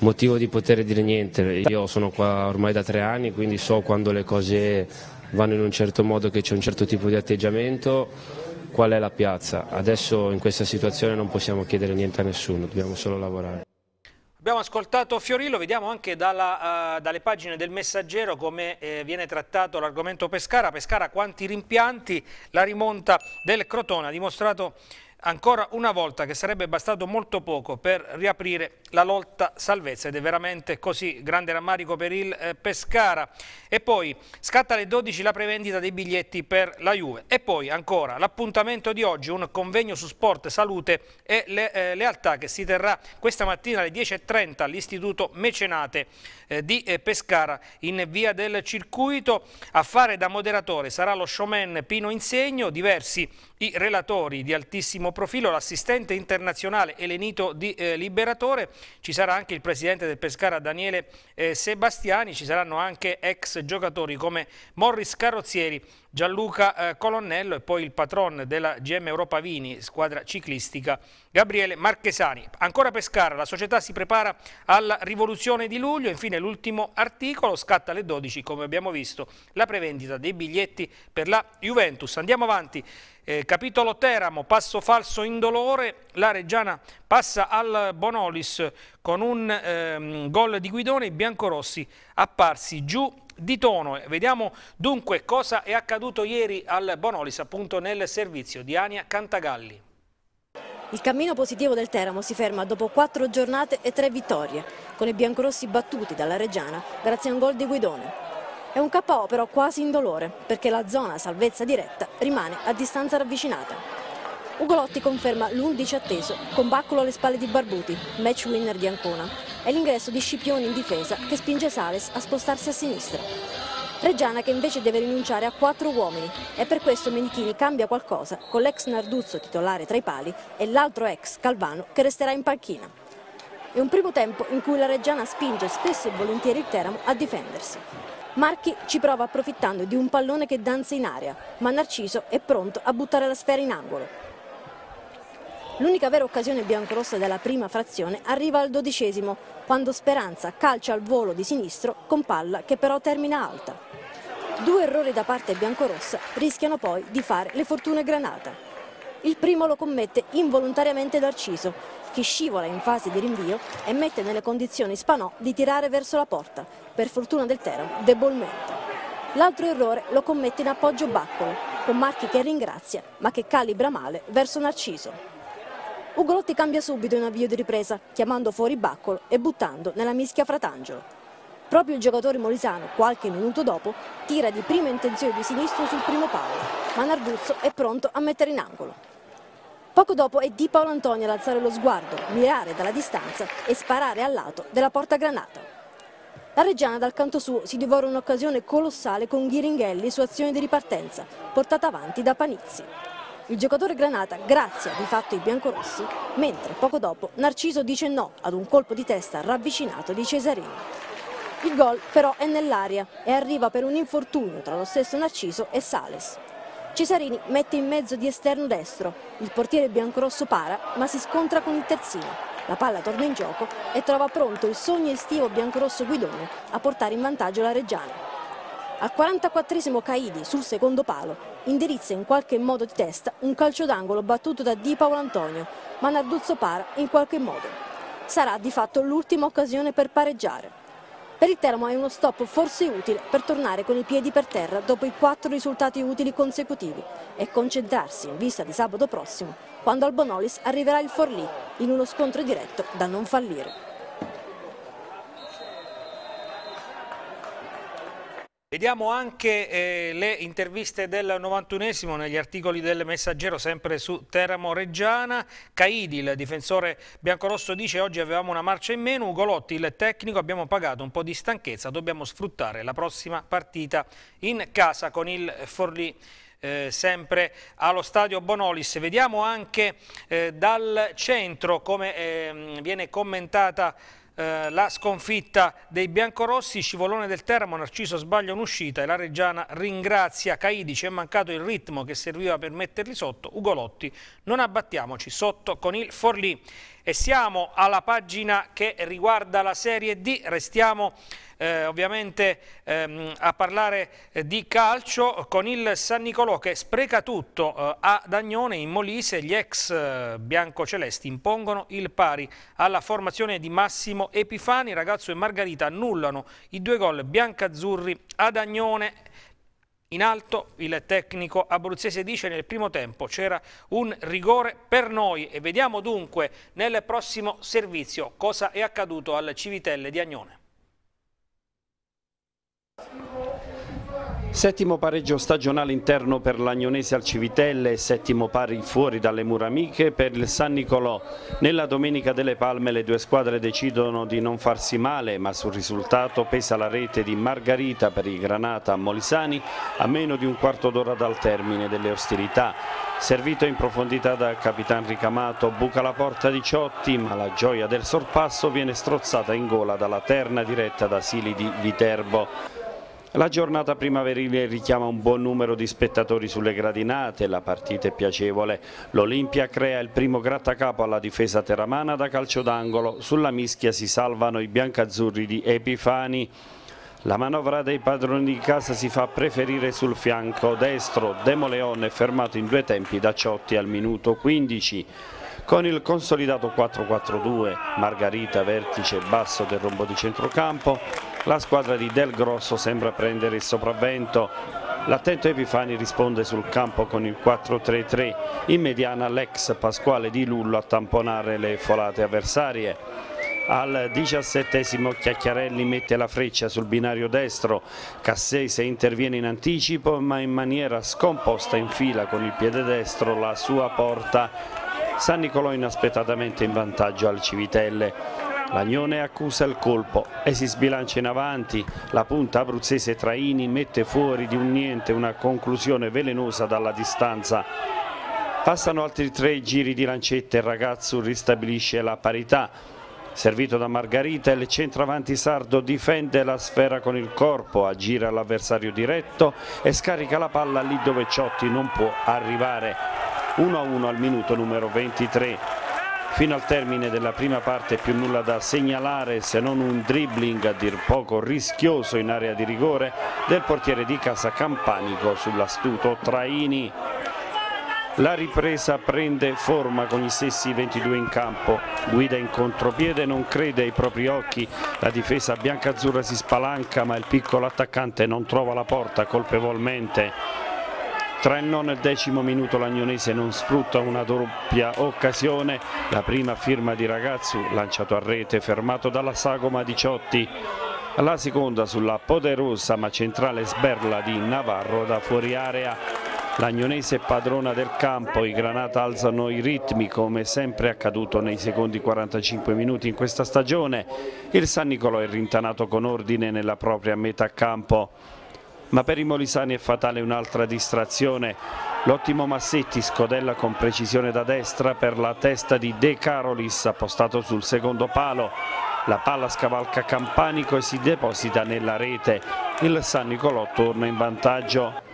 motivo di poter dire niente. Io sono qua ormai da tre anni, quindi so quando le cose vanno in un certo modo che c'è un certo tipo di atteggiamento qual è la piazza. Adesso in questa situazione non possiamo chiedere niente a nessuno, dobbiamo solo lavorare. Abbiamo ascoltato Fiorillo, vediamo anche dalla, uh, dalle pagine del Messaggero come eh, viene trattato l'argomento Pescara. Pescara quanti rimpianti, la rimonta del Crotone ha dimostrato ancora una volta che sarebbe bastato molto poco per riaprire la lotta salvezza ed è veramente così grande rammarico per il eh, Pescara e poi scatta alle 12 la prevendita dei biglietti per la Juve e poi ancora l'appuntamento di oggi un convegno su sport, salute e le, eh, lealtà che si terrà questa mattina alle 10.30 all'istituto Mecenate eh, di eh, Pescara in via del circuito a fare da moderatore sarà lo showman Pino Insegno diversi i relatori di altissimo altissimo profilo l'assistente internazionale Elenito Di eh, Liberatore, ci sarà anche il presidente del Pescara Daniele eh, Sebastiani, ci saranno anche ex giocatori come Morris Carrozzieri Gianluca eh, Colonnello e poi il patron della GM Europa Vini, squadra ciclistica, Gabriele Marchesani. Ancora Pescara, la società si prepara alla rivoluzione di luglio, infine l'ultimo articolo, scatta alle 12 come abbiamo visto la prevendita dei biglietti per la Juventus. Andiamo avanti. Eh, capitolo Teramo, passo falso indolore, la Reggiana passa al Bonolis con un ehm, gol di Guidone, i biancorossi apparsi giù di tono. Vediamo dunque cosa è accaduto ieri al Bonolis appunto nel servizio di Ania Cantagalli. Il cammino positivo del Teramo si ferma dopo quattro giornate e tre vittorie, con i biancorossi battuti dalla Reggiana grazie a un gol di Guidone. È un KO però quasi indolore, perché la zona salvezza diretta rimane a distanza ravvicinata. Ugolotti conferma l'11 atteso, con Baccolo alle spalle di Barbuti, match winner di Ancona. È l'ingresso di Scipioni in difesa che spinge Sales a spostarsi a sinistra. Reggiana che invece deve rinunciare a quattro uomini e per questo Menichini cambia qualcosa con l'ex Narduzzo titolare tra i pali e l'altro ex Calvano che resterà in panchina. È un primo tempo in cui la Reggiana spinge spesso e volentieri il Teramo a difendersi. Marchi ci prova approfittando di un pallone che danza in aria, ma Narciso è pronto a buttare la sfera in angolo. L'unica vera occasione biancorossa della prima frazione arriva al dodicesimo, quando Speranza calcia al volo di sinistro con palla che però termina alta. Due errori da parte biancorossa rischiano poi di fare le fortune granata. Il primo lo commette involontariamente Darciso, che scivola in fase di rinvio e mette nelle condizioni Spanò di tirare verso la porta, per fortuna del Teramo debolmente. L'altro errore lo commette in appoggio Baccolo, con Marchi che ringrazia ma che calibra male verso Narciso. Ugolotti cambia subito in avvio di ripresa, chiamando fuori Baccolo e buttando nella mischia Fratangelo. Proprio il giocatore molisano, qualche minuto dopo, tira di prima intenzione di sinistro sul primo palo, ma Narduzzo è pronto a mettere in angolo. Poco dopo è Di Paolo Antonio ad alzare lo sguardo, mirare dalla distanza e sparare al lato della porta granata. La Reggiana dal canto suo si divora un'occasione colossale con Ghiringhelli su azione di ripartenza, portata avanti da Panizzi. Il giocatore Granata grazia di fatto i biancorossi, mentre poco dopo Narciso dice no ad un colpo di testa ravvicinato di Cesarini. Il gol però è nell'aria e arriva per un infortunio tra lo stesso Narciso e Sales. Cesarini mette in mezzo di esterno destro, il portiere biancorosso para ma si scontra con il terzino. La palla torna in gioco e trova pronto il sogno estivo biancorosso Guidone a portare in vantaggio la Reggiana. Al 44 Caidi, sul secondo palo, indirizza in qualche modo di testa un calcio d'angolo battuto da Di Paolo Antonio, ma Narduzzo para in qualche modo. Sarà di fatto l'ultima occasione per pareggiare. Per il Teramo è uno stop forse utile per tornare con i piedi per terra dopo i quattro risultati utili consecutivi e concentrarsi in vista di sabato prossimo, quando al Bonolis arriverà il Forlì in uno scontro diretto da non fallire. Vediamo anche eh, le interviste del 91esimo negli articoli del Messaggero, sempre su Teramo Reggiana. Caidi, il difensore biancorosso, dice oggi avevamo una marcia in meno. Ugolotti, il tecnico, abbiamo pagato un po' di stanchezza, dobbiamo sfruttare la prossima partita in casa con il Forlì. Eh, sempre allo stadio Bonolis. Vediamo anche eh, dal centro come ehm, viene commentata eh, la sconfitta dei biancorossi, scivolone del Teramo, Narciso sbaglia un'uscita e la Reggiana ringrazia Caidi, ci è mancato il ritmo che serviva per metterli sotto, Ugolotti non abbattiamoci sotto con il Forlì e siamo alla pagina che riguarda la Serie D, restiamo eh, ovviamente ehm, a parlare eh, di calcio con il San Nicolò che spreca tutto eh, a Dagnone in Molise. Gli ex eh, biancocelesti impongono il pari alla formazione di Massimo Epifani. Ragazzo e Margarita annullano i due gol biancazzurri a Dagnone. In alto il tecnico abruzzese dice nel primo tempo c'era un rigore per noi e vediamo dunque nel prossimo servizio cosa è accaduto al Civitelle di Agnone. Settimo pareggio stagionale interno per l'Agnonese al Civitelle e settimo pari fuori dalle mura amiche per il San Nicolò. Nella Domenica delle Palme le due squadre decidono di non farsi male, ma sul risultato pesa la rete di Margarita per i Granata a Molisani a meno di un quarto d'ora dal termine delle ostilità. Servito in profondità dal capitano ricamato, buca la porta di Ciotti, ma la gioia del sorpasso viene strozzata in gola dalla terna diretta da Silidi Viterbo. La giornata primaverile richiama un buon numero di spettatori sulle gradinate, la partita è piacevole. L'Olimpia crea il primo grattacapo alla difesa teramana da calcio d'angolo, sulla mischia si salvano i biancazzurri di Epifani. La manovra dei padroni di casa si fa preferire sul fianco destro, Demoleon è fermato in due tempi da Ciotti al minuto 15. Con il consolidato 4-4-2, Margarita vertice basso del rombo di centrocampo, la squadra di Del Grosso sembra prendere il sopravvento. L'attento Epifani risponde sul campo con il 4-3-3, in mediana l'ex Pasquale Di Lullo a tamponare le folate avversarie. Al diciassettesimo Chiacchiarelli mette la freccia sul binario destro, Cassese interviene in anticipo ma in maniera scomposta infila con il piede destro la sua porta San Nicolò inaspettatamente in vantaggio al Civitelle. Lagnone accusa il colpo e si sbilancia in avanti, la punta abruzzese Traini mette fuori di un niente una conclusione velenosa dalla distanza. Passano altri tre giri di lancette e il ragazzo ristabilisce la parità. Servito da Margarita, il centravanti sardo difende la sfera con il corpo, aggira l'avversario diretto e scarica la palla lì dove Ciotti non può arrivare. 1-1 al minuto numero 23. Fino al termine della prima parte più nulla da segnalare se non un dribbling a dir poco rischioso in area di rigore del portiere di casa Campanico sull'astuto Traini. La ripresa prende forma con gli stessi 22 in campo, guida in contropiede, non crede ai propri occhi, la difesa biancazzurra si spalanca ma il piccolo attaccante non trova la porta colpevolmente. Trenno nel decimo minuto l'Agnonese non sfrutta una doppia occasione, la prima firma di Ragazzu lanciato a rete fermato dalla sagoma di Ciotti, la seconda sulla poderosa ma centrale sberla di Navarro da fuori area. L'Agnonese è padrona del campo, i Granata alzano i ritmi come sempre accaduto nei secondi 45 minuti in questa stagione. Il San Nicolò è rintanato con ordine nella propria metà campo ma per i molisani è fatale un'altra distrazione. L'ottimo Massetti scodella con precisione da destra per la testa di De Carolis appostato sul secondo palo. La palla scavalca Campanico e si deposita nella rete. Il San Nicolò torna in vantaggio.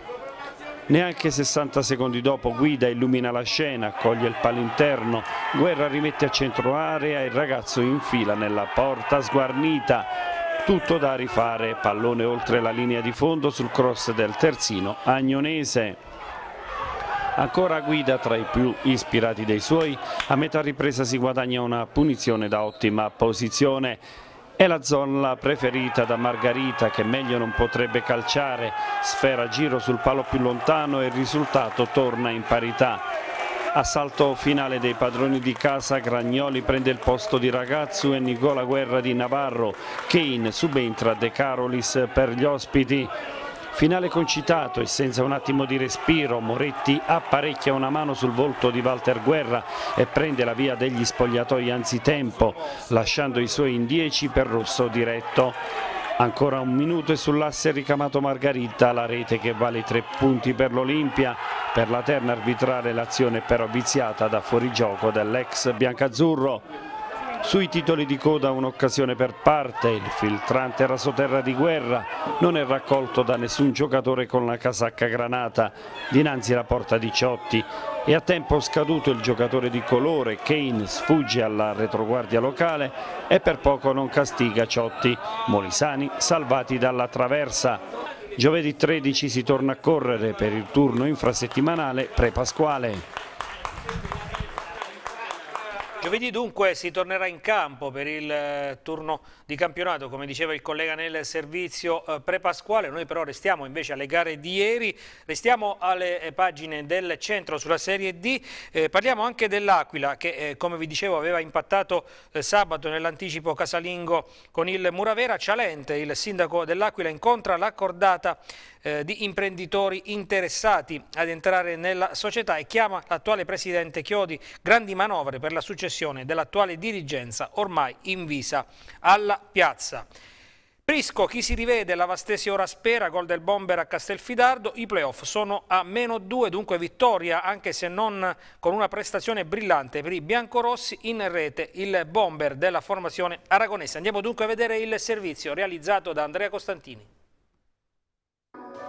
Neanche 60 secondi dopo Guida illumina la scena, coglie il palo interno, Guerra rimette a centro area e il ragazzo infila nella porta sguarnita tutto da rifare, pallone oltre la linea di fondo sul cross del terzino Agnonese ancora guida tra i più ispirati dei suoi, a metà ripresa si guadagna una punizione da ottima posizione. È la zona preferita da Margarita che meglio non potrebbe calciare, sfera giro sul palo più lontano e il risultato torna in parità. Assalto finale dei padroni di casa, Gragnoli prende il posto di Ragazzu e Nicola Guerra di Navarro, Kane subentra De Carolis per gli ospiti. Finale concitato e senza un attimo di respiro, Moretti apparecchia una mano sul volto di Walter Guerra e prende la via degli spogliatoi anzitempo, lasciando i suoi in 10 per rosso diretto. Ancora un minuto e sull'asse ricamato Margaritta, la rete che vale tre punti per l'Olimpia. Per la terna arbitrale l'azione però viziata da fuorigioco dell'ex biancazzurro. Sui titoli di coda un'occasione per parte, il filtrante rasoterra di guerra non è raccolto da nessun giocatore con la casacca granata dinanzi alla porta di Ciotti e a tempo scaduto il giocatore di colore Kane sfugge alla retroguardia locale e per poco non castiga Ciotti, Molisani salvati dalla traversa. Giovedì 13 si torna a correre per il turno infrasettimanale pre-pasquale. Giovedì dunque si tornerà in campo per il eh, turno di campionato, come diceva il collega nel servizio eh, pre-pasquale. noi però restiamo invece alle gare di ieri, restiamo alle eh, pagine del centro sulla Serie D, eh, parliamo anche dell'Aquila che eh, come vi dicevo aveva impattato eh, sabato nell'anticipo casalingo con il Muravera, Cialente, il sindaco dell'Aquila incontra l'accordata eh, di imprenditori interessati ad entrare nella società e chiama l'attuale presidente Chiodi grandi manovre per la successione dell'attuale dirigenza ormai invisa alla piazza. Prisco, chi si rivede, la Lavastesi ora spera, gol del bomber a Castelfidardo, i playoff sono a meno 2, dunque vittoria anche se non con una prestazione brillante per i biancorossi in rete, il bomber della formazione aragonese. Andiamo dunque a vedere il servizio realizzato da Andrea Costantini.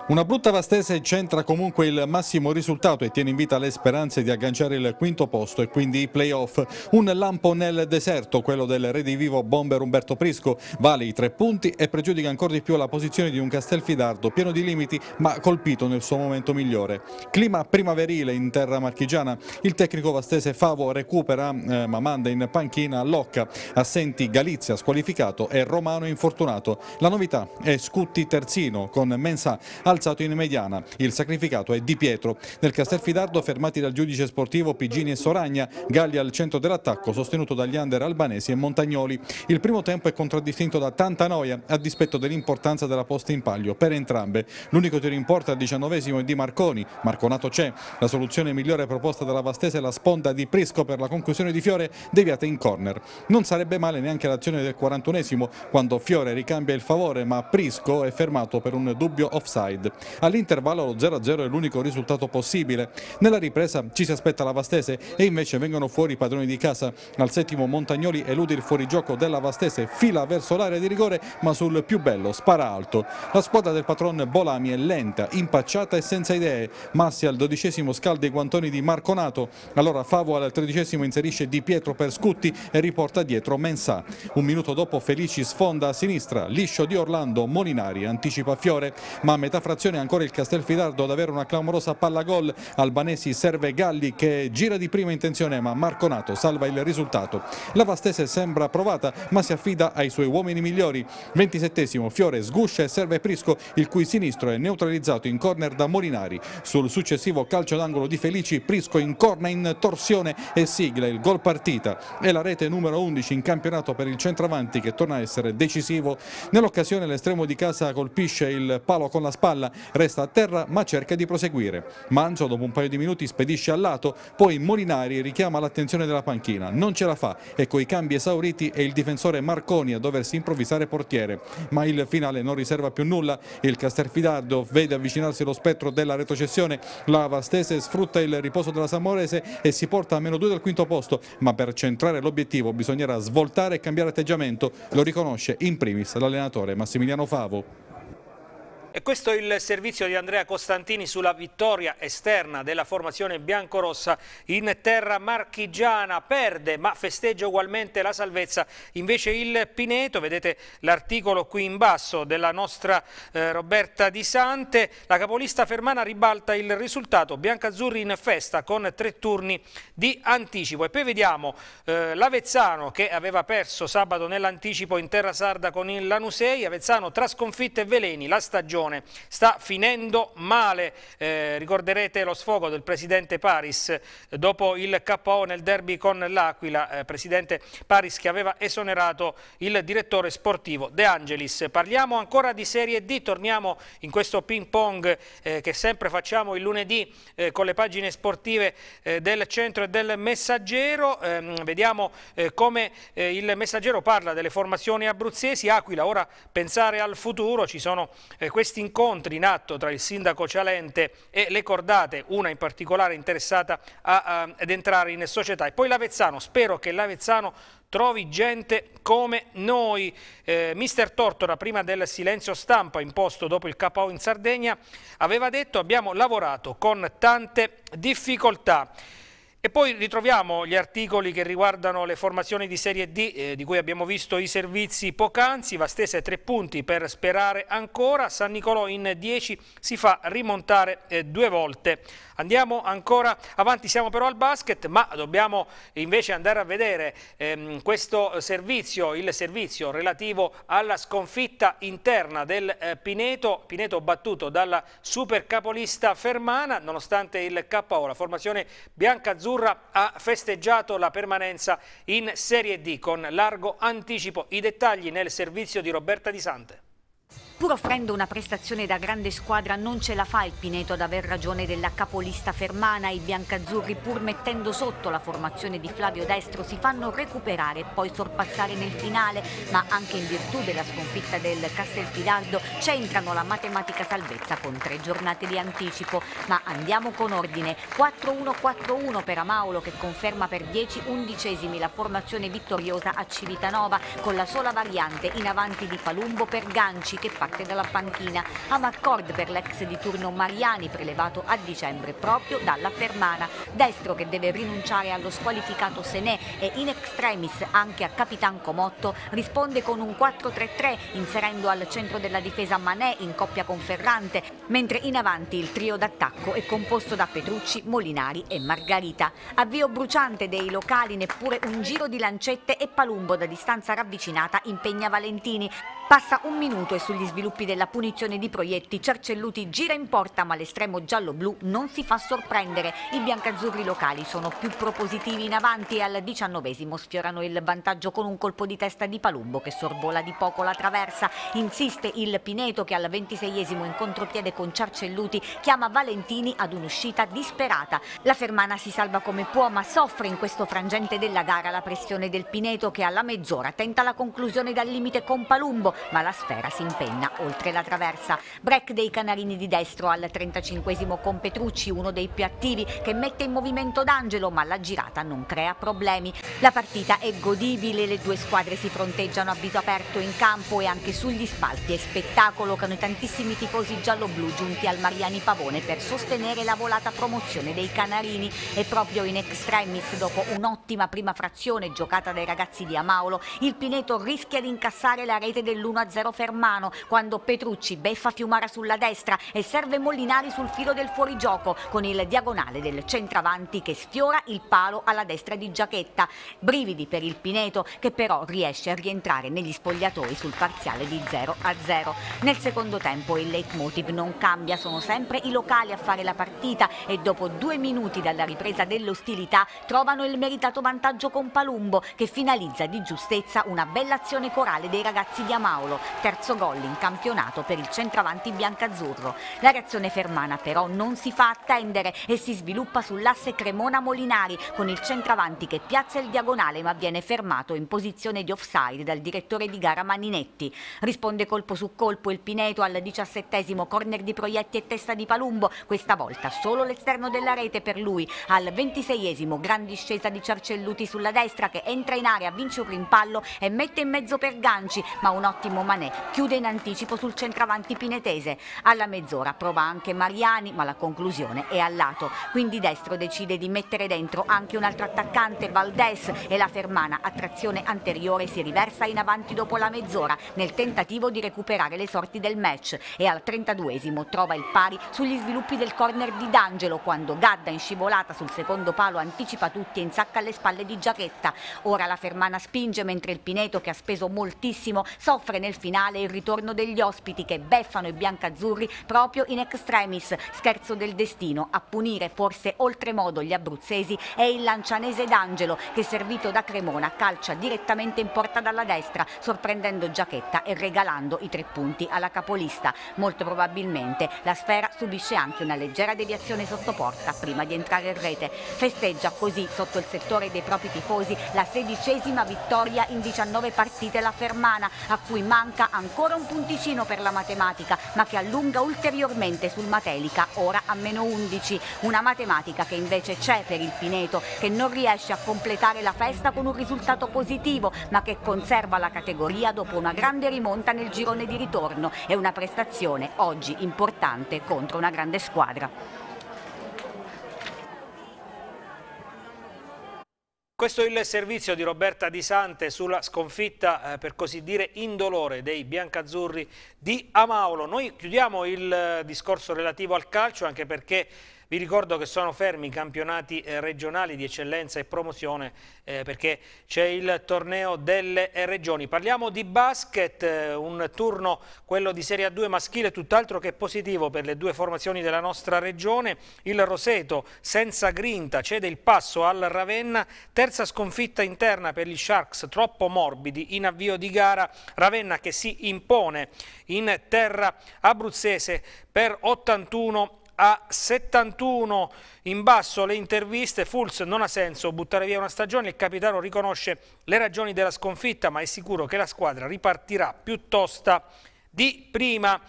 Una brutta Vastese centra comunque il massimo risultato e tiene in vita le speranze di agganciare il quinto posto e quindi i playoff. Un lampo nel deserto, quello del redivivo bomber Umberto Prisco, vale i tre punti e pregiudica ancora di più la posizione di un Castelfidardo pieno di limiti ma colpito nel suo momento migliore. Clima primaverile in terra marchigiana, il tecnico Vastese Favo recupera eh, ma manda in panchina Locca, assenti Galizia squalificato e Romano infortunato. La novità è Scutti terzino con Mensa al alzato in mediana. Il sacrificato è Di Pietro. Nel Castelfidardo fermati dal giudice sportivo Pigini e Soragna, Galli al centro dell'attacco sostenuto dagli under albanesi e montagnoli. Il primo tempo è contraddistinto da tanta noia a dispetto dell'importanza della posta in palio per entrambe. L'unico tiro in porta al diciannovesimo è di Marconi. Marconato c'è. La soluzione migliore proposta dalla Vastese è la sponda di Prisco per la conclusione di Fiore deviata in corner. Non sarebbe male neanche l'azione del 41esimo quando Fiore ricambia il favore ma Prisco è fermato per un dubbio offside. All'intervallo lo 0-0 è l'unico risultato possibile. Nella ripresa ci si aspetta la Vastese e invece vengono fuori i padroni di casa. Al settimo Montagnoli elude il fuorigioco della Vastese, fila verso l'area di rigore ma sul più bello spara alto. La squadra del patron Bolami è lenta, impacciata e senza idee. Massi al dodicesimo scalda i guantoni di Marconato, allora Favo al tredicesimo inserisce Di Pietro per Scutti e riporta dietro Mensà. Un minuto dopo Felici sfonda a sinistra, liscio di Orlando, Molinari anticipa Fiore, ma a metà frazione ancora il Castelfidardo ad avere una clamorosa palla gol Albanesi serve Galli che gira di prima intenzione ma Marconato salva il risultato la Vastese sembra provata ma si affida ai suoi uomini migliori 27 Fiore sguscia e serve Prisco il cui sinistro è neutralizzato in corner da Molinari sul successivo calcio d'angolo di Felici Prisco incorna in torsione e sigla il gol partita è la rete numero 11 in campionato per il centravanti che torna a essere decisivo nell'occasione l'estremo di casa colpisce il palo con la spalla palla, resta a terra ma cerca di proseguire. Manzo dopo un paio di minuti spedisce al lato, poi Molinari richiama l'attenzione della panchina, non ce la fa e coi cambi esauriti è il difensore Marconi a doversi improvvisare portiere, ma il finale non riserva più nulla, il Castelfidardo vede avvicinarsi lo spettro della retrocessione, la Vastese sfrutta il riposo della Samorese e si porta a meno 2 dal quinto posto, ma per centrare l'obiettivo bisognerà svoltare e cambiare atteggiamento, lo riconosce in primis l'allenatore Massimiliano Favo. E questo è il servizio di Andrea Costantini sulla vittoria esterna della formazione biancorossa in terra marchigiana. Perde ma festeggia ugualmente la salvezza. Invece il Pineto, vedete l'articolo qui in basso della nostra eh, Roberta Di Sante, la capolista fermana ribalta il risultato. Biancazzurri in festa con tre turni di anticipo. E poi vediamo eh, l'Avezzano che aveva perso sabato nell'anticipo in terra sarda con il Lanusei. Avezzano tra sconfitte e veleni la stagione Lione sta finendo male. Eh, ricorderete lo sfogo del presidente Paris eh, dopo il KO nel derby con l'Aquila, eh, presidente Paris che aveva esonerato il direttore sportivo De Angelis. Parliamo ancora di Serie D, torniamo in questo ping pong eh, che sempre facciamo il lunedì eh, con le pagine sportive eh, del centro e del messaggero. Ehm, vediamo come il messaggero parla delle formazioni abruzzesi. Aquila, ora pensare al futuro, ci sono questi questi incontri in atto tra il sindaco Cialente e le cordate, una in particolare interessata a, a, ad entrare in società. E poi l'Avezzano, spero che l'Avezzano trovi gente come noi. Eh, Mister Tortora, prima del silenzio stampa imposto dopo il KO in Sardegna, aveva detto abbiamo lavorato con tante difficoltà. E poi ritroviamo gli articoli che riguardano le formazioni di Serie D, eh, di cui abbiamo visto i servizi poc'anzi, va stesa tre punti per sperare ancora, San Nicolò in 10 si fa rimontare eh, due volte. Andiamo ancora avanti, siamo però al basket, ma dobbiamo invece andare a vedere ehm, questo servizio, il servizio relativo alla sconfitta interna del eh, Pineto, Pineto battuto dalla super capolista Fermana, nonostante il KO, la formazione bianca-azzurra Azzurra ha festeggiato la permanenza in Serie D con largo anticipo. I dettagli nel servizio di Roberta Di Sante. Pur offrendo una prestazione da grande squadra non ce la fa il Pineto ad aver ragione della capolista Fermana. I biancazzurri pur mettendo sotto la formazione di Flavio Destro si fanno recuperare e poi sorpassare nel finale, ma anche in virtù della sconfitta del Castelfidardo c'entrano la matematica salvezza con tre giornate di anticipo. Ma andiamo con ordine. 4-1-4-1 per Amaulo che conferma per 10 undicesimi la formazione vittoriosa a Civitanova con la sola variante in avanti di Palumbo per Ganci che passa parte dalla panchina a Marcord per l'ex di turno Mariani prelevato a dicembre proprio dalla Fermana. Destro che deve rinunciare allo squalificato Senè e in extremis anche a Capitan Comotto risponde con un 4-3-3 inserendo al centro della difesa Manè in coppia con Ferrante mentre in avanti il trio d'attacco è composto da Petrucci, Molinari e Margarita. Avvio bruciante dei locali neppure un giro di lancette e palumbo da distanza ravvicinata impegna Valentini. Passa un minuto e sugli sviluppi sviluppi della punizione di proietti, Cercelluti gira in porta ma l'estremo giallo-blu non si fa sorprendere. I biancazzurri locali sono più propositivi in avanti e al diciannovesimo sfiorano il vantaggio con un colpo di testa di Palumbo che sorvola di poco la traversa. Insiste il Pineto che al ventiseiesimo in contropiede con Cercelluti chiama Valentini ad un'uscita disperata. La Fermana si salva come può ma soffre in questo frangente della gara la pressione del Pineto che alla mezz'ora tenta la conclusione dal limite con Palumbo ma la sfera si impegna. Messina, oltre la traversa. Break dei Canarini di destro al 35 con Petrucci, uno dei più attivi, che mette in movimento D'Angelo, ma la girata non crea problemi. La partita è godibile, le due squadre si fronteggiano a viso aperto in campo e anche sugli spalti è spettacolo che hanno tantissimi tifosi giallo-blu giunti al Mariani Pavone per sostenere la volata promozione dei Canarini e proprio in extremis dopo un'ottima prima frazione giocata dai ragazzi di Amaulo, il Pineto rischia di incassare la rete dell'1-0 Fermano quando Petrucci beffa Fiumara sulla destra e serve Mollinari sul filo del fuorigioco con il diagonale del centravanti che sfiora il palo alla destra di Giachetta. Brividi per il Pineto che però riesce a rientrare negli spogliatoi sul parziale di 0 a 0. Nel secondo tempo il leitmotiv non cambia, sono sempre i locali a fare la partita e dopo due minuti dalla ripresa dell'ostilità trovano il meritato vantaggio con Palumbo che finalizza di giustezza una bella azione corale dei ragazzi di Amaulo. Terzo gol in campo campionato per il centravanti biancazzurro. La reazione fermana però non si fa attendere e si sviluppa sull'asse Cremona-Molinari con il centravanti che piazza il diagonale ma viene fermato in posizione di offside dal direttore di gara Maninetti. Risponde colpo su colpo il Pineto al diciassettesimo corner di Proietti e testa di Palumbo, questa volta solo l'esterno della rete per lui. Al ventiseiesimo gran discesa di Cercelluti sulla destra che entra in area, vince un rimpallo e mette in mezzo per Ganci, ma un ottimo Manè chiude in anticipo anticipo sul centravanti pinetese. Alla mezz'ora prova anche Mariani, ma la conclusione è al lato. Quindi Destro decide di mettere dentro anche un altro attaccante, Valdes, e la Fermana a trazione anteriore si riversa in avanti dopo la mezz'ora nel tentativo di recuperare le sorti del match e al 32esimo trova il pari sugli sviluppi del corner di D'Angelo quando Gadda in scivolata sul secondo palo anticipa tutti e insacca alle spalle di Giacchetta. Ora la Fermana spinge mentre il Pineto che ha speso moltissimo soffre nel finale il ritorno del degli ospiti che beffano i biancazzurri proprio in extremis. Scherzo del destino, a punire forse oltremodo gli abruzzesi è il lancianese D'Angelo che servito da Cremona calcia direttamente in porta dalla destra sorprendendo Giacchetta e regalando i tre punti alla capolista. Molto probabilmente la sfera subisce anche una leggera deviazione sotto porta prima di entrare in rete. Festeggia così sotto il settore dei propri tifosi la sedicesima vittoria in 19 partite la Fermana a cui manca ancora un punto punticino per la matematica, ma che allunga ulteriormente sul Matelica, ora a meno 11. Una matematica che invece c'è per il Pineto, che non riesce a completare la festa con un risultato positivo, ma che conserva la categoria dopo una grande rimonta nel girone di ritorno È una prestazione oggi importante contro una grande squadra. Questo è il servizio di Roberta Di Sante sulla sconfitta, eh, per così dire, indolore dei biancazzurri di Amaulo. Noi chiudiamo il eh, discorso relativo al calcio anche perché vi ricordo che sono fermi i campionati eh, regionali di eccellenza e promozione eh, perché c'è il torneo delle eh, regioni. Parliamo di basket, eh, un turno, quello di Serie A2 maschile, tutt'altro che positivo per le due formazioni della nostra regione. Il Roseto senza grinta cede il passo al Ravenna, terza sconfitta interna per gli Sharks, troppo morbidi in avvio di gara. Ravenna che si impone in terra abruzzese per 81 a 71 in basso le interviste, Fulz non ha senso buttare via una stagione, il capitano riconosce le ragioni della sconfitta ma è sicuro che la squadra ripartirà piuttosto di prima.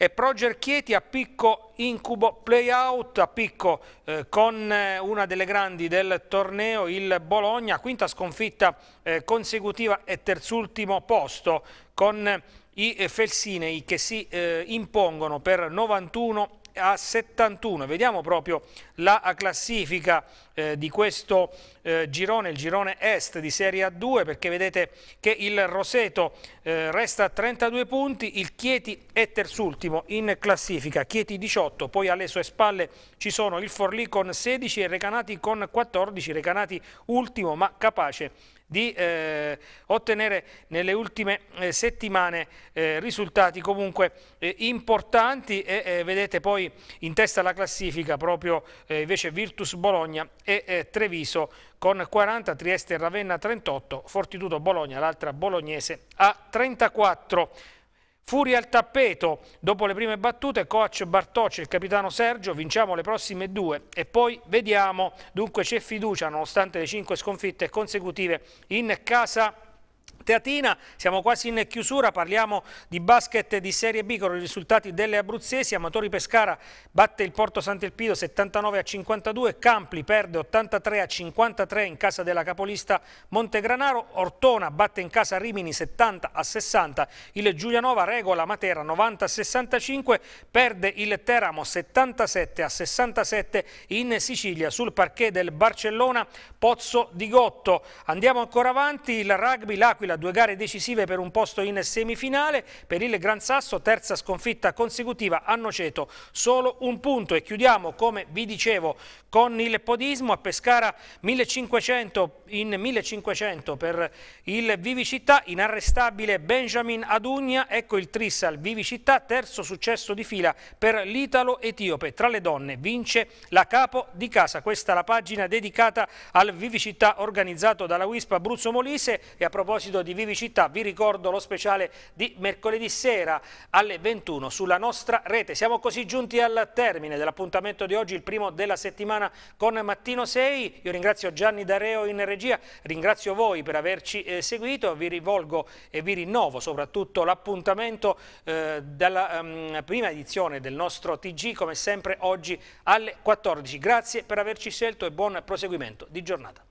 E Proger Chieti a picco incubo playout, a picco eh, con eh, una delle grandi del torneo, il Bologna, quinta sconfitta eh, consecutiva e terzultimo posto con eh, i Felsinei che si eh, impongono per 91 a 71. Vediamo proprio la classifica eh, di questo eh, girone, il girone est di Serie A2, perché vedete che il Roseto eh, resta a 32 punti, il Chieti è terzultimo in classifica, Chieti 18, poi alle sue spalle ci sono il Forlì con 16 e Recanati con 14, Recanati ultimo ma capace di eh, ottenere nelle ultime eh, settimane eh, risultati comunque eh, importanti e eh, vedete poi in testa la classifica proprio eh, invece Virtus Bologna e Treviso con 40, Trieste e Ravenna 38, Fortitudo Bologna, l'altra bolognese a 34. Furia al tappeto, dopo le prime battute coach Bartocci e il capitano Sergio vinciamo le prossime due e poi vediamo, dunque c'è fiducia nonostante le cinque sconfitte consecutive in casa Teatina, siamo quasi in chiusura, parliamo di basket di Serie B con i risultati delle abruzzesi, Amatori Pescara batte il Porto Sant'Elpido 79 a 52, Campli perde 83 a 53 in casa della capolista Montegranaro, Ortona batte in casa Rimini 70 a 60, il Giulianova regola Matera 90 a 65, perde il Teramo 77 a 67 in Sicilia sul parquet del Barcellona Pozzo di Gotto. Andiamo ancora avanti, il rugby, l'Aquila all'Aquila, due gare decisive per un posto in semifinale, per il Gran Sasso terza sconfitta consecutiva a Noceto, solo un punto e chiudiamo come vi dicevo con il podismo a Pescara 1500 in 1500 per il Vivicità, inarrestabile Benjamin Adugna, ecco il Trissal Vivicità, terzo successo di fila per l'Italo-Etiope, tra le donne vince la capo di casa, questa è la pagina dedicata al Vivicità organizzato dalla WISP Abruzzo Molise e a proposito proposito di Vivicità vi ricordo lo speciale di mercoledì sera alle 21 sulla nostra rete. Siamo così giunti al termine dell'appuntamento di oggi, il primo della settimana con Mattino 6. Io ringrazio Gianni Dareo in regia, ringrazio voi per averci eh, seguito, vi rivolgo e vi rinnovo soprattutto l'appuntamento eh, della um, ehm, prima edizione del nostro TG come sempre oggi alle 14. Grazie per averci scelto e buon proseguimento di giornata.